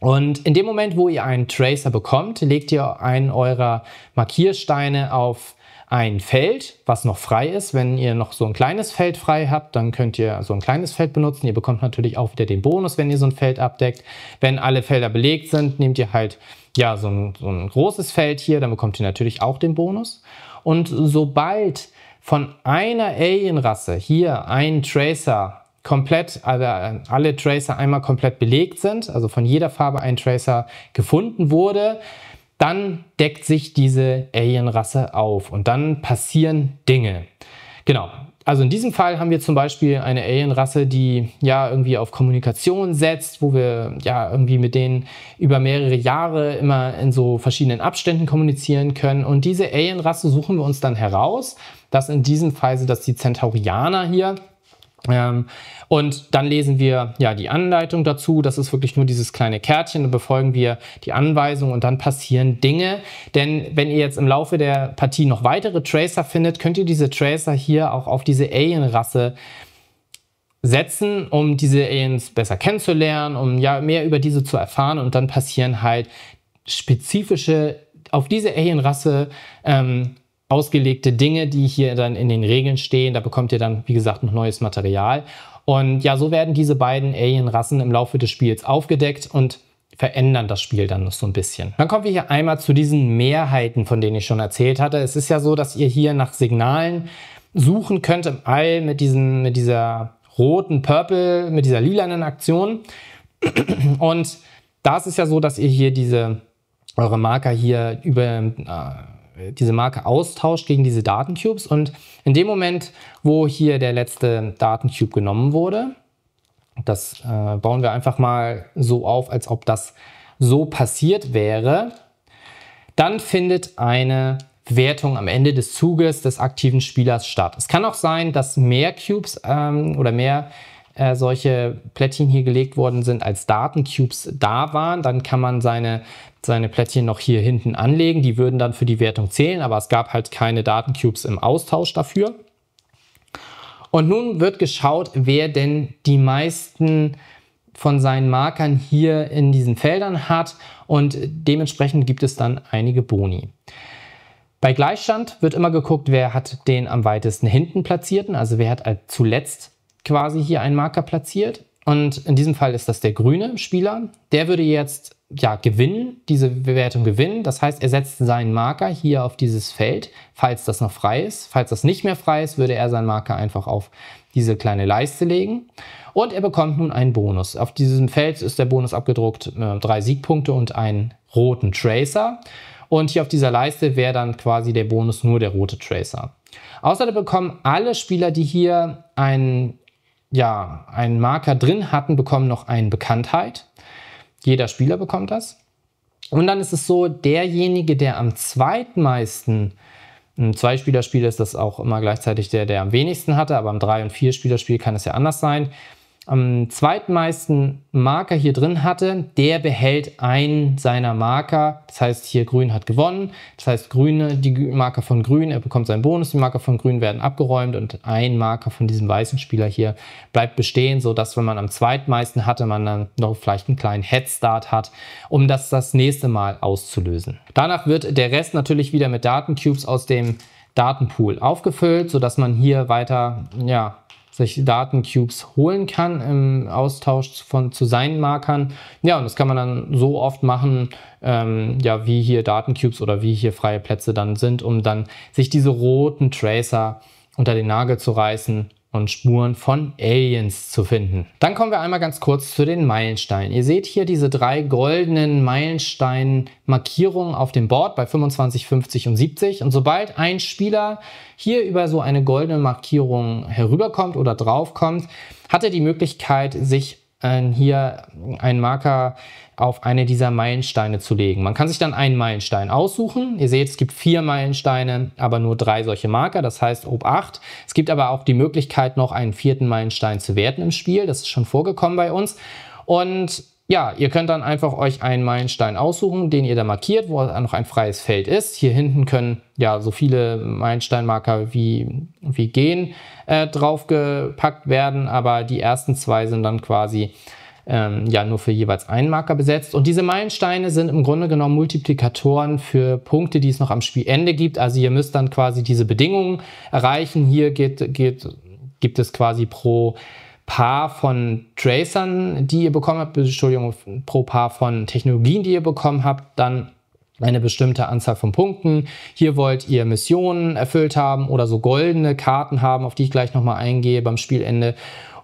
Und in dem Moment, wo ihr einen Tracer bekommt, legt ihr einen eurer Markiersteine auf ein Feld, was noch frei ist. Wenn ihr noch so ein kleines Feld frei habt, dann könnt ihr so ein kleines Feld benutzen. Ihr bekommt natürlich auch wieder den Bonus, wenn ihr so ein Feld abdeckt. Wenn alle Felder belegt sind, nehmt ihr halt ja, so ein, so ein großes Feld hier, dann bekommt ihr natürlich auch den Bonus. Und sobald von einer Alienrasse hier ein Tracer komplett, alle, also, äh, alle Tracer einmal komplett belegt sind, also von jeder Farbe ein Tracer gefunden wurde, dann deckt sich diese Alienrasse auf und dann passieren Dinge. Genau. Also in diesem Fall haben wir zum Beispiel eine Alienrasse, die ja irgendwie auf Kommunikation setzt, wo wir ja irgendwie mit denen über mehrere Jahre immer in so verschiedenen Abständen kommunizieren können. Und diese Alienrasse suchen wir uns dann heraus, dass in diesem Fall sind das die Centaurianer hier ähm, und dann lesen wir ja die Anleitung dazu. Das ist wirklich nur dieses kleine Kärtchen. Dann befolgen wir die Anweisung und dann passieren Dinge. Denn wenn ihr jetzt im Laufe der Partie noch weitere Tracer findet, könnt ihr diese Tracer hier auch auf diese Alien-Rasse setzen, um diese Aliens besser kennenzulernen, um ja mehr über diese zu erfahren. Und dann passieren halt spezifische auf diese Alien-Rasse ähm, ausgelegte Dinge, die hier dann in den Regeln stehen. Da bekommt ihr dann, wie gesagt, noch neues Material. Und ja, so werden diese beiden Alien-Rassen im Laufe des Spiels aufgedeckt und verändern das Spiel dann noch so ein bisschen. Dann kommen wir hier einmal zu diesen Mehrheiten, von denen ich schon erzählt hatte. Es ist ja so, dass ihr hier nach Signalen suchen könnt im All mit, diesem, mit dieser roten, purple, mit dieser lilanen Aktion. Und das ist ja so, dass ihr hier diese, eure Marker hier über, äh, diese Marke austauscht gegen diese Datencubes. Und in dem Moment, wo hier der letzte Datencube genommen wurde, das äh, bauen wir einfach mal so auf, als ob das so passiert wäre, dann findet eine Wertung am Ende des Zuges des aktiven Spielers statt. Es kann auch sein, dass mehr Cubes ähm, oder mehr äh, solche Plättchen hier gelegt worden sind, als Datencubes da waren. Dann kann man seine seine Plättchen noch hier hinten anlegen. Die würden dann für die Wertung zählen, aber es gab halt keine Datencubes im Austausch dafür. Und nun wird geschaut, wer denn die meisten von seinen Markern hier in diesen Feldern hat und dementsprechend gibt es dann einige Boni. Bei Gleichstand wird immer geguckt, wer hat den am weitesten hinten platzierten, also wer hat zuletzt quasi hier einen Marker platziert. Und in diesem Fall ist das der grüne Spieler. Der würde jetzt ja, Gewinn, diese Bewertung gewinnen. Das heißt, er setzt seinen Marker hier auf dieses Feld, falls das noch frei ist. Falls das nicht mehr frei ist, würde er seinen Marker einfach auf diese kleine Leiste legen. Und er bekommt nun einen Bonus. Auf diesem Feld ist der Bonus abgedruckt, äh, drei Siegpunkte und einen roten Tracer. Und hier auf dieser Leiste wäre dann quasi der Bonus nur der rote Tracer. Außerdem bekommen alle Spieler, die hier einen, ja, einen Marker drin hatten, bekommen noch einen Bekanntheit. Jeder Spieler bekommt das. Und dann ist es so, derjenige, der am zweitmeisten, im hm, zwei spieler ist das auch immer gleichzeitig der, der am wenigsten hatte, aber im Drei- und vier spieler kann es ja anders sein am zweitmeisten Marker hier drin hatte, der behält einen seiner Marker. Das heißt, hier grün hat gewonnen. Das heißt, grüne, die Marker von grün, er bekommt seinen Bonus, die Marker von grün werden abgeräumt und ein Marker von diesem weißen Spieler hier bleibt bestehen, sodass, wenn man am zweitmeisten hatte, man dann noch vielleicht einen kleinen Headstart hat, um das das nächste Mal auszulösen. Danach wird der Rest natürlich wieder mit Datencubes aus dem Datenpool aufgefüllt, sodass man hier weiter, ja, sich Datencubes holen kann im Austausch von, zu seinen Markern. Ja, und das kann man dann so oft machen, ähm, ja, wie hier Datencubes oder wie hier freie Plätze dann sind, um dann sich diese roten Tracer unter den Nagel zu reißen und Spuren von Aliens zu finden. Dann kommen wir einmal ganz kurz zu den Meilensteinen. Ihr seht hier diese drei goldenen Meilenstein-Markierungen auf dem Board bei 25, 50 und 70. Und sobald ein Spieler hier über so eine goldene Markierung herüberkommt oder draufkommt, hat er die Möglichkeit, sich äh, hier einen Marker auf eine dieser Meilensteine zu legen. Man kann sich dann einen Meilenstein aussuchen. Ihr seht, es gibt vier Meilensteine, aber nur drei solche Marker, das heißt ob 8. Es gibt aber auch die Möglichkeit, noch einen vierten Meilenstein zu werten im Spiel. Das ist schon vorgekommen bei uns. Und ja, ihr könnt dann einfach euch einen Meilenstein aussuchen, den ihr da markiert, wo noch ein freies Feld ist. Hier hinten können ja so viele Meilensteinmarker wie, wie gehen äh, draufgepackt werden, aber die ersten zwei sind dann quasi ähm, ja nur für jeweils einen Marker besetzt. Und diese Meilensteine sind im Grunde genommen Multiplikatoren für Punkte, die es noch am Spielende gibt. Also ihr müsst dann quasi diese Bedingungen erreichen. Hier geht, geht, gibt es quasi pro Paar von Tracern, die ihr bekommen habt, Entschuldigung, pro Paar von Technologien, die ihr bekommen habt, dann eine bestimmte Anzahl von Punkten. Hier wollt ihr Missionen erfüllt haben oder so goldene Karten haben, auf die ich gleich nochmal eingehe beim Spielende.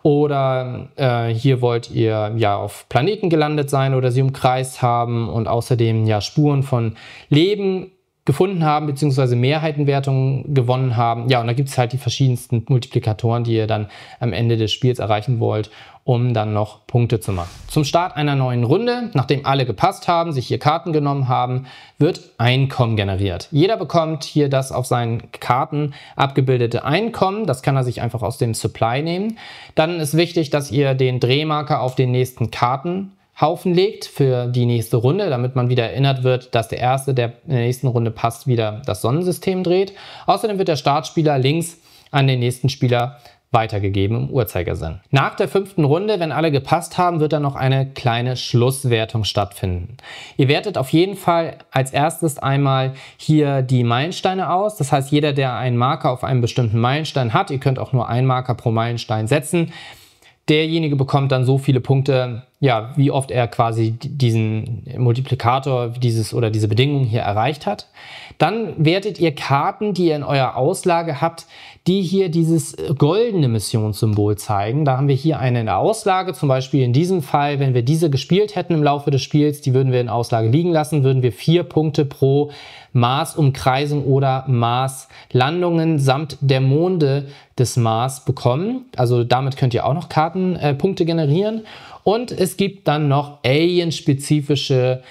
Oder äh, hier wollt ihr ja auf Planeten gelandet sein oder sie umkreist haben und außerdem ja Spuren von Leben gefunden haben, beziehungsweise Mehrheitenwertungen gewonnen haben. Ja, und da gibt es halt die verschiedensten Multiplikatoren, die ihr dann am Ende des Spiels erreichen wollt, um dann noch Punkte zu machen. Zum Start einer neuen Runde, nachdem alle gepasst haben, sich hier Karten genommen haben, wird Einkommen generiert. Jeder bekommt hier das auf seinen Karten abgebildete Einkommen. Das kann er sich einfach aus dem Supply nehmen. Dann ist wichtig, dass ihr den Drehmarker auf den nächsten Karten Haufen legt für die nächste Runde, damit man wieder erinnert wird, dass der Erste, der in der nächsten Runde passt, wieder das Sonnensystem dreht. Außerdem wird der Startspieler links an den nächsten Spieler weitergegeben im Uhrzeigersinn. Nach der fünften Runde, wenn alle gepasst haben, wird dann noch eine kleine Schlusswertung stattfinden. Ihr wertet auf jeden Fall als erstes einmal hier die Meilensteine aus. Das heißt, jeder, der einen Marker auf einem bestimmten Meilenstein hat, ihr könnt auch nur einen Marker pro Meilenstein setzen, derjenige bekommt dann so viele Punkte, ja, wie oft er quasi diesen Multiplikator dieses oder diese Bedingung hier erreicht hat. Dann wertet ihr Karten, die ihr in eurer Auslage habt, die hier dieses goldene Missionssymbol zeigen. Da haben wir hier eine in der Auslage, zum Beispiel in diesem Fall, wenn wir diese gespielt hätten im Laufe des Spiels, die würden wir in Auslage liegen lassen, würden wir vier Punkte pro Mars-Umkreisung oder Mars-Landungen samt der Monde des Mars bekommen. Also damit könnt ihr auch noch Kartenpunkte äh, generieren. Und es gibt dann noch alienspezifische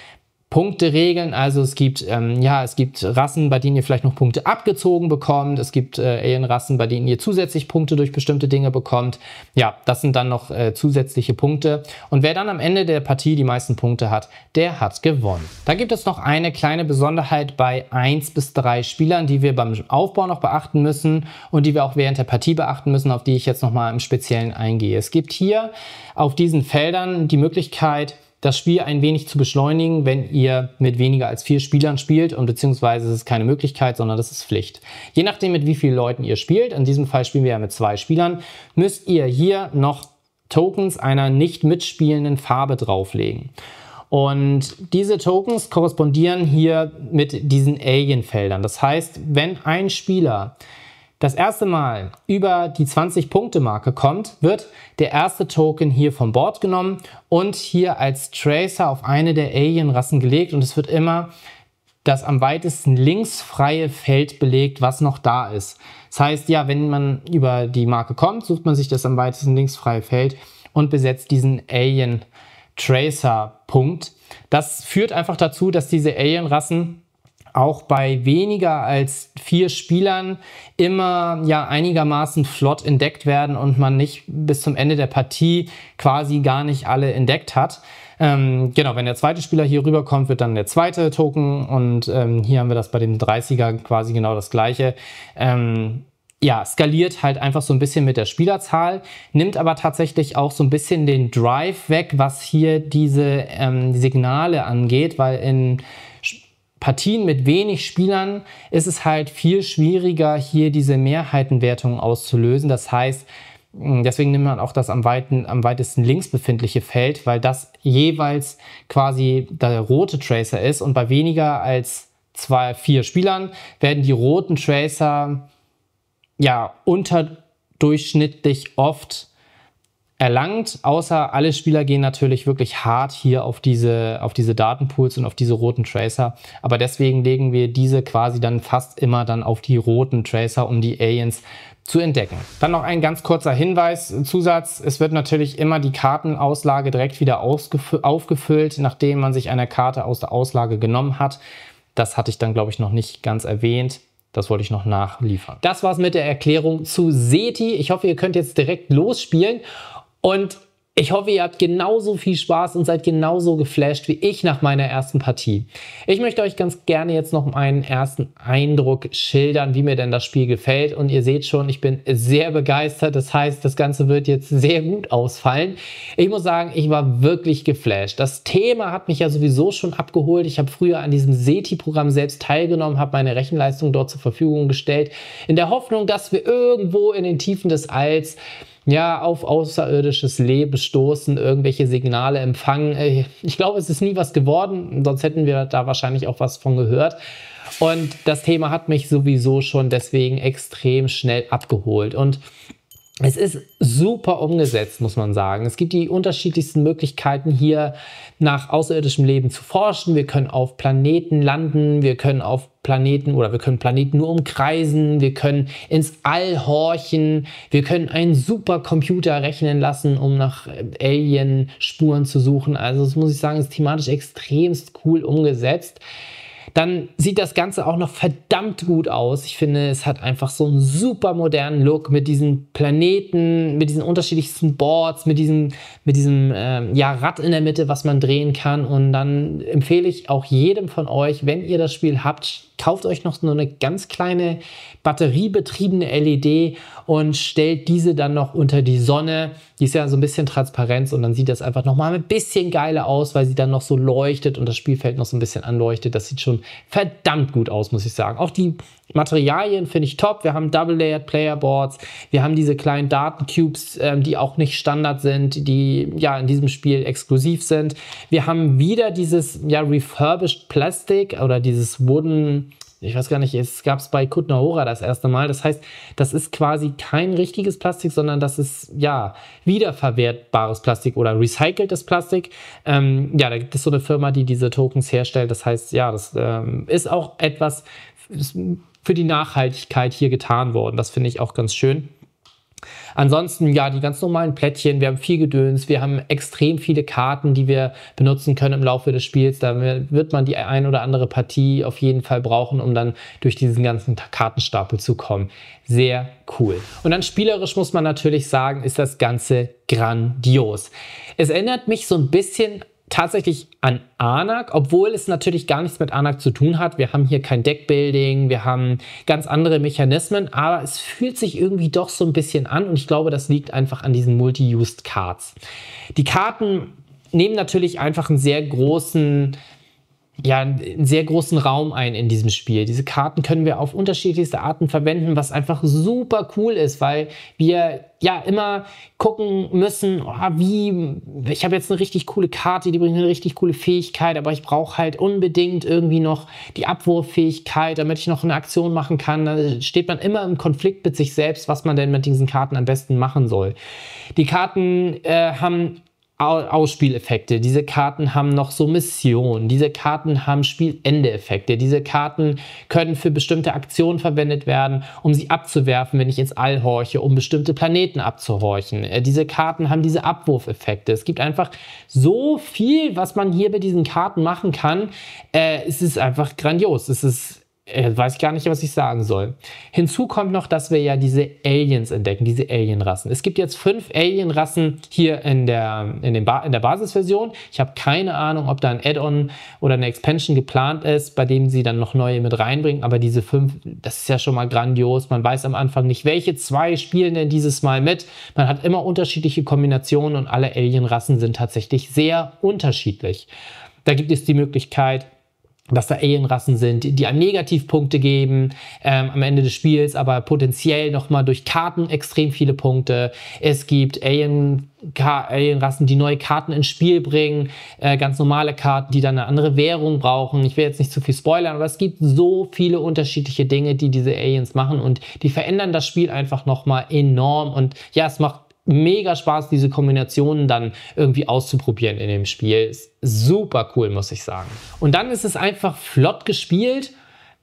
Punkteregeln. Also es gibt, ähm, ja, es gibt Rassen, bei denen ihr vielleicht noch Punkte abgezogen bekommt. Es gibt äh, Alien-Rassen, bei denen ihr zusätzlich Punkte durch bestimmte Dinge bekommt. Ja, das sind dann noch äh, zusätzliche Punkte. Und wer dann am Ende der Partie die meisten Punkte hat, der hat gewonnen. Da gibt es noch eine kleine Besonderheit bei 1 bis 3 Spielern, die wir beim Aufbau noch beachten müssen und die wir auch während der Partie beachten müssen, auf die ich jetzt nochmal im Speziellen eingehe. Es gibt hier auf diesen Feldern die Möglichkeit, das Spiel ein wenig zu beschleunigen, wenn ihr mit weniger als vier Spielern spielt und beziehungsweise es ist keine Möglichkeit, sondern das ist Pflicht. Je nachdem, mit wie vielen Leuten ihr spielt, in diesem Fall spielen wir ja mit zwei Spielern, müsst ihr hier noch Tokens einer nicht mitspielenden Farbe drauflegen. Und diese Tokens korrespondieren hier mit diesen Alienfeldern. Das heißt, wenn ein Spieler das erste Mal über die 20-Punkte-Marke kommt, wird der erste Token hier vom Board genommen und hier als Tracer auf eine der Alien-Rassen gelegt und es wird immer das am weitesten linksfreie Feld belegt, was noch da ist. Das heißt, ja, wenn man über die Marke kommt, sucht man sich das am weitesten linksfreie Feld und besetzt diesen Alien Tracer Punkt. Das führt einfach dazu, dass diese Alien Rassen auch bei weniger als vier Spielern immer ja einigermaßen flott entdeckt werden und man nicht bis zum Ende der Partie quasi gar nicht alle entdeckt hat. Ähm, genau, wenn der zweite Spieler hier rüberkommt, wird dann der zweite Token und ähm, hier haben wir das bei dem 30er quasi genau das gleiche. Ähm, ja, skaliert halt einfach so ein bisschen mit der Spielerzahl, nimmt aber tatsächlich auch so ein bisschen den Drive weg, was hier diese ähm, Signale angeht, weil in Partien mit wenig Spielern ist es halt viel schwieriger, hier diese Mehrheitenwertungen auszulösen. Das heißt, deswegen nimmt man auch das am, weiten, am weitesten links befindliche Feld, weil das jeweils quasi der rote Tracer ist und bei weniger als zwei, vier Spielern werden die roten Tracer ja unterdurchschnittlich oft erlangt, außer alle Spieler gehen natürlich wirklich hart hier auf diese, auf diese Datenpools und auf diese roten Tracer. Aber deswegen legen wir diese quasi dann fast immer dann auf die roten Tracer, um die Aliens zu entdecken. Dann noch ein ganz kurzer Hinweis, Zusatz, es wird natürlich immer die Kartenauslage direkt wieder aufgefüllt, nachdem man sich eine Karte aus der Auslage genommen hat. Das hatte ich dann, glaube ich, noch nicht ganz erwähnt. Das wollte ich noch nachliefern. Das war's mit der Erklärung zu SETI. Ich hoffe, ihr könnt jetzt direkt losspielen und ich hoffe, ihr habt genauso viel Spaß und seid genauso geflasht wie ich nach meiner ersten Partie. Ich möchte euch ganz gerne jetzt noch meinen ersten Eindruck schildern, wie mir denn das Spiel gefällt. Und ihr seht schon, ich bin sehr begeistert. Das heißt, das Ganze wird jetzt sehr gut ausfallen. Ich muss sagen, ich war wirklich geflasht. Das Thema hat mich ja sowieso schon abgeholt. Ich habe früher an diesem SETI-Programm selbst teilgenommen, habe meine Rechenleistung dort zur Verfügung gestellt, in der Hoffnung, dass wir irgendwo in den Tiefen des Alls ja, auf außerirdisches Leben stoßen, irgendwelche Signale empfangen. Äh, ich glaube, es ist nie was geworden, sonst hätten wir da wahrscheinlich auch was von gehört. Und das Thema hat mich sowieso schon deswegen extrem schnell abgeholt. Und es ist super umgesetzt, muss man sagen. Es gibt die unterschiedlichsten Möglichkeiten, hier nach außerirdischem Leben zu forschen. Wir können auf Planeten landen, wir können auf Planeten oder wir können Planeten nur umkreisen, wir können ins All horchen, wir können einen Supercomputer rechnen lassen, um nach äh, Alien-Spuren zu suchen. Also das muss ich sagen, ist thematisch extremst cool umgesetzt. Dann sieht das Ganze auch noch verdammt gut aus. Ich finde, es hat einfach so einen super modernen Look mit diesen Planeten, mit diesen unterschiedlichsten Boards, mit diesem, mit diesem äh, ja, Rad in der Mitte, was man drehen kann. Und dann empfehle ich auch jedem von euch, wenn ihr das Spiel habt, kauft euch noch so eine ganz kleine batteriebetriebene LED und stellt diese dann noch unter die Sonne. Die ist ja so ein bisschen Transparenz und dann sieht das einfach nochmal ein bisschen geiler aus, weil sie dann noch so leuchtet und das Spielfeld noch so ein bisschen anleuchtet. Das sieht schon verdammt gut aus, muss ich sagen. Auch die Materialien finde ich top. Wir haben Double-Layered Player Boards. wir haben diese kleinen Datencubes, ähm, die auch nicht Standard sind, die ja in diesem Spiel exklusiv sind. Wir haben wieder dieses ja, refurbished Plastic oder dieses Wooden, ich weiß gar nicht, es gab es bei Kutnaora das erste Mal. Das heißt, das ist quasi kein richtiges Plastik, sondern das ist ja wiederverwertbares Plastik oder recyceltes Plastik. Ähm, ja, da gibt es so eine Firma, die diese Tokens herstellt. Das heißt, ja, das ähm, ist auch etwas. Ist, für die Nachhaltigkeit hier getan worden. Das finde ich auch ganz schön. Ansonsten, ja, die ganz normalen Plättchen, wir haben viel Gedöns, wir haben extrem viele Karten, die wir benutzen können im Laufe des Spiels. Da wird man die ein oder andere Partie auf jeden Fall brauchen, um dann durch diesen ganzen Kartenstapel zu kommen. Sehr cool. Und dann spielerisch muss man natürlich sagen, ist das Ganze grandios. Es erinnert mich so ein bisschen tatsächlich an Anak, obwohl es natürlich gar nichts mit Anak zu tun hat. Wir haben hier kein Deckbuilding, wir haben ganz andere Mechanismen, aber es fühlt sich irgendwie doch so ein bisschen an und ich glaube, das liegt einfach an diesen Multi-Used Cards. Die Karten nehmen natürlich einfach einen sehr großen ja, einen sehr großen Raum ein in diesem Spiel. Diese Karten können wir auf unterschiedlichste Arten verwenden, was einfach super cool ist, weil wir ja immer gucken müssen, oh, wie, ich habe jetzt eine richtig coole Karte, die bringt eine richtig coole Fähigkeit, aber ich brauche halt unbedingt irgendwie noch die Abwurffähigkeit, damit ich noch eine Aktion machen kann. Da steht man immer im Konflikt mit sich selbst, was man denn mit diesen Karten am besten machen soll. Die Karten äh, haben Ausspieleffekte, diese Karten haben noch so Missionen, diese Karten haben Spielende-Effekte, diese Karten können für bestimmte Aktionen verwendet werden, um sie abzuwerfen, wenn ich ins All horche, um bestimmte Planeten abzuhorchen. Äh, diese Karten haben diese Abwurfeffekte. Es gibt einfach so viel, was man hier bei diesen Karten machen kann. Äh, es ist einfach grandios. Es ist äh, weiß ich gar nicht, was ich sagen soll. Hinzu kommt noch, dass wir ja diese Aliens entdecken, diese Alienrassen. Es gibt jetzt fünf Alienrassen hier in der, in, den ba in der Basisversion. Ich habe keine Ahnung, ob da ein Add-on oder eine Expansion geplant ist, bei dem sie dann noch neue mit reinbringen. Aber diese fünf, das ist ja schon mal grandios. Man weiß am Anfang nicht, welche zwei spielen denn dieses Mal mit. Man hat immer unterschiedliche Kombinationen und alle Alienrassen sind tatsächlich sehr unterschiedlich. Da gibt es die Möglichkeit, dass da Alienrassen sind, die einem Negativpunkte geben ähm, am Ende des Spiels, aber potenziell nochmal durch Karten extrem viele Punkte. Es gibt Alien Alienrassen, die neue Karten ins Spiel bringen, äh, ganz normale Karten, die dann eine andere Währung brauchen. Ich will jetzt nicht zu viel spoilern, aber es gibt so viele unterschiedliche Dinge, die diese Aliens machen und die verändern das Spiel einfach nochmal enorm und ja, es macht mega Spaß, diese Kombinationen dann irgendwie auszuprobieren in dem Spiel. Ist super cool, muss ich sagen. Und dann ist es einfach flott gespielt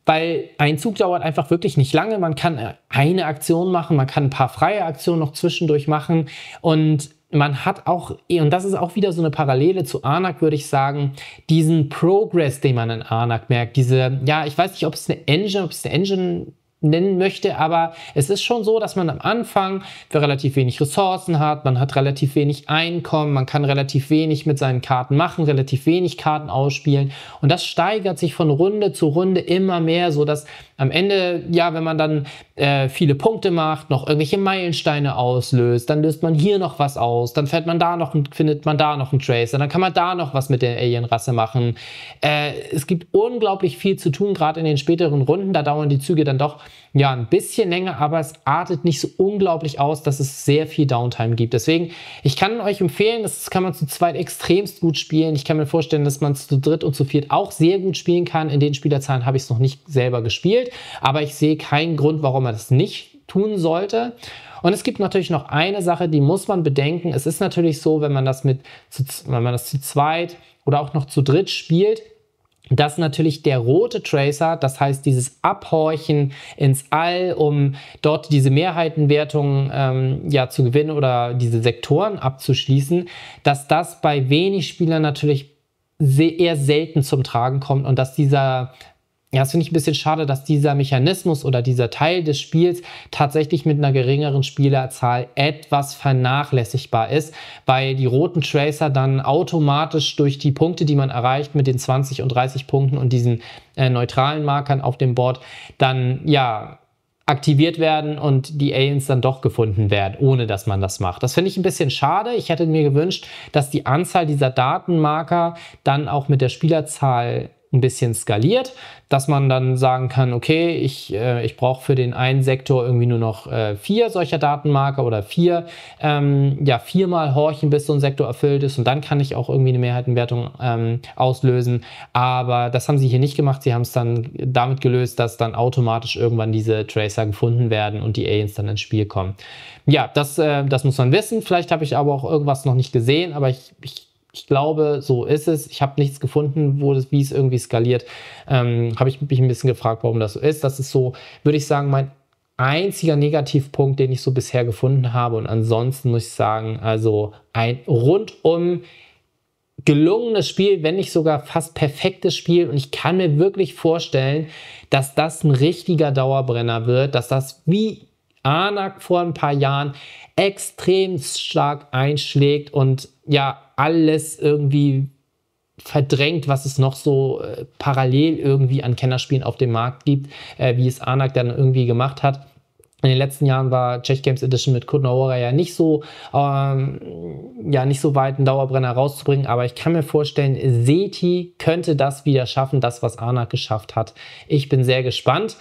weil ein Zug dauert einfach wirklich nicht lange. Man kann äh, eine Aktion machen, man kann ein paar freie Aktionen noch zwischendurch machen und man hat auch, und das ist auch wieder so eine Parallele zu Anak, würde ich sagen, diesen Progress, den man in Anak merkt. Diese, ja, ich weiß nicht, ob es eine Engine, ob es eine Engine nennen möchte, aber es ist schon so, dass man am Anfang relativ wenig Ressourcen hat, man hat relativ wenig Einkommen, man kann relativ wenig mit seinen Karten machen, relativ wenig Karten ausspielen und das steigert sich von Runde zu Runde immer mehr, so dass am Ende, ja, wenn man dann äh, viele Punkte macht, noch irgendwelche Meilensteine auslöst, dann löst man hier noch was aus, dann fährt man da noch, und findet man da noch einen Tracer, dann kann man da noch was mit der Alien-Rasse machen. Äh, es gibt unglaublich viel zu tun, gerade in den späteren Runden, da dauern die Züge dann doch ja, ein bisschen länger, aber es artet nicht so unglaublich aus, dass es sehr viel Downtime gibt. Deswegen, ich kann euch empfehlen, das kann man zu zweit extremst gut spielen. Ich kann mir vorstellen, dass man zu dritt und zu viert auch sehr gut spielen kann. In den Spielerzahlen habe ich es noch nicht selber gespielt, aber ich sehe keinen Grund, warum man das nicht tun sollte. Und es gibt natürlich noch eine Sache, die muss man bedenken. Es ist natürlich so, wenn man das mit, wenn man das zu zweit oder auch noch zu dritt spielt, dass natürlich der rote Tracer, das heißt dieses Abhorchen ins All, um dort diese Mehrheitenwertungen ähm, ja zu gewinnen oder diese Sektoren abzuschließen, dass das bei wenig Spielern natürlich eher selten zum Tragen kommt und dass dieser ja, das finde ich ein bisschen schade, dass dieser Mechanismus oder dieser Teil des Spiels tatsächlich mit einer geringeren Spielerzahl etwas vernachlässigbar ist, weil die roten Tracer dann automatisch durch die Punkte, die man erreicht mit den 20 und 30 Punkten und diesen äh, neutralen Markern auf dem Board, dann ja aktiviert werden und die Aliens dann doch gefunden werden, ohne dass man das macht. Das finde ich ein bisschen schade. Ich hätte mir gewünscht, dass die Anzahl dieser Datenmarker dann auch mit der Spielerzahl ein bisschen skaliert, dass man dann sagen kann, okay, ich, äh, ich brauche für den einen Sektor irgendwie nur noch äh, vier solcher Datenmarker oder vier, ähm, ja, viermal horchen, bis so ein Sektor erfüllt ist und dann kann ich auch irgendwie eine Mehrheitenwertung ähm, auslösen. Aber das haben sie hier nicht gemacht. Sie haben es dann damit gelöst, dass dann automatisch irgendwann diese Tracer gefunden werden und die Aliens dann ins Spiel kommen. Ja, das, äh, das muss man wissen. Vielleicht habe ich aber auch irgendwas noch nicht gesehen, aber ich, ich ich glaube, so ist es. Ich habe nichts gefunden, wo das, wie es irgendwie skaliert. Ähm, habe ich mich ein bisschen gefragt, warum das so ist. Das ist so, würde ich sagen, mein einziger Negativpunkt, den ich so bisher gefunden habe. Und ansonsten muss ich sagen, also ein rundum gelungenes Spiel, wenn nicht sogar fast perfektes Spiel. Und ich kann mir wirklich vorstellen, dass das ein richtiger Dauerbrenner wird, dass das wie Anak vor ein paar Jahren extrem stark einschlägt und ja, alles irgendwie verdrängt, was es noch so äh, parallel irgendwie an Kennerspielen auf dem Markt gibt, äh, wie es Anak dann irgendwie gemacht hat. In den letzten Jahren war Czech Games Edition mit Kutnaora ja nicht so, ähm, ja, nicht so weit einen Dauerbrenner rauszubringen, aber ich kann mir vorstellen, Seti könnte das wieder schaffen, das, was Anak geschafft hat. Ich bin sehr gespannt.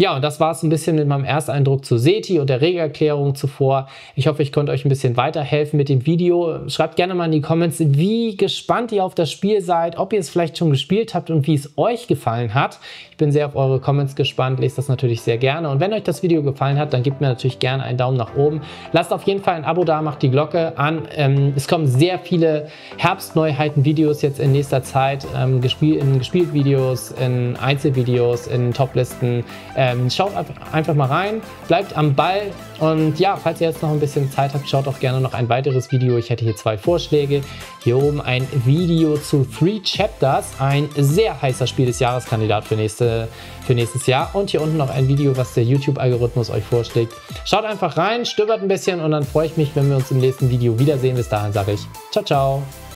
Ja, und das war es ein bisschen mit meinem Ersteindruck zu SETI und der Regelerklärung zuvor. Ich hoffe, ich konnte euch ein bisschen weiterhelfen mit dem Video. Schreibt gerne mal in die Comments, wie gespannt ihr auf das Spiel seid, ob ihr es vielleicht schon gespielt habt und wie es euch gefallen hat. Ich bin sehr auf eure Comments gespannt, lese das natürlich sehr gerne. Und wenn euch das Video gefallen hat, dann gebt mir natürlich gerne einen Daumen nach oben. Lasst auf jeden Fall ein Abo da, macht die Glocke an. Ähm, es kommen sehr viele Herbstneuheiten-Videos jetzt in nächster Zeit, ähm, gespiel in Gespielt-Videos, in Einzelvideos, in Toplisten. Äh, ähm, schaut einfach mal rein, bleibt am Ball und ja, falls ihr jetzt noch ein bisschen Zeit habt, schaut auch gerne noch ein weiteres Video. Ich hätte hier zwei Vorschläge. Hier oben ein Video zu Three Chapters, ein sehr heißer Spiel des Jahreskandidat für, nächste, für nächstes Jahr. Und hier unten noch ein Video, was der YouTube-Algorithmus euch vorschlägt. Schaut einfach rein, stöbert ein bisschen und dann freue ich mich, wenn wir uns im nächsten Video wiedersehen. Bis dahin sage ich, ciao, ciao.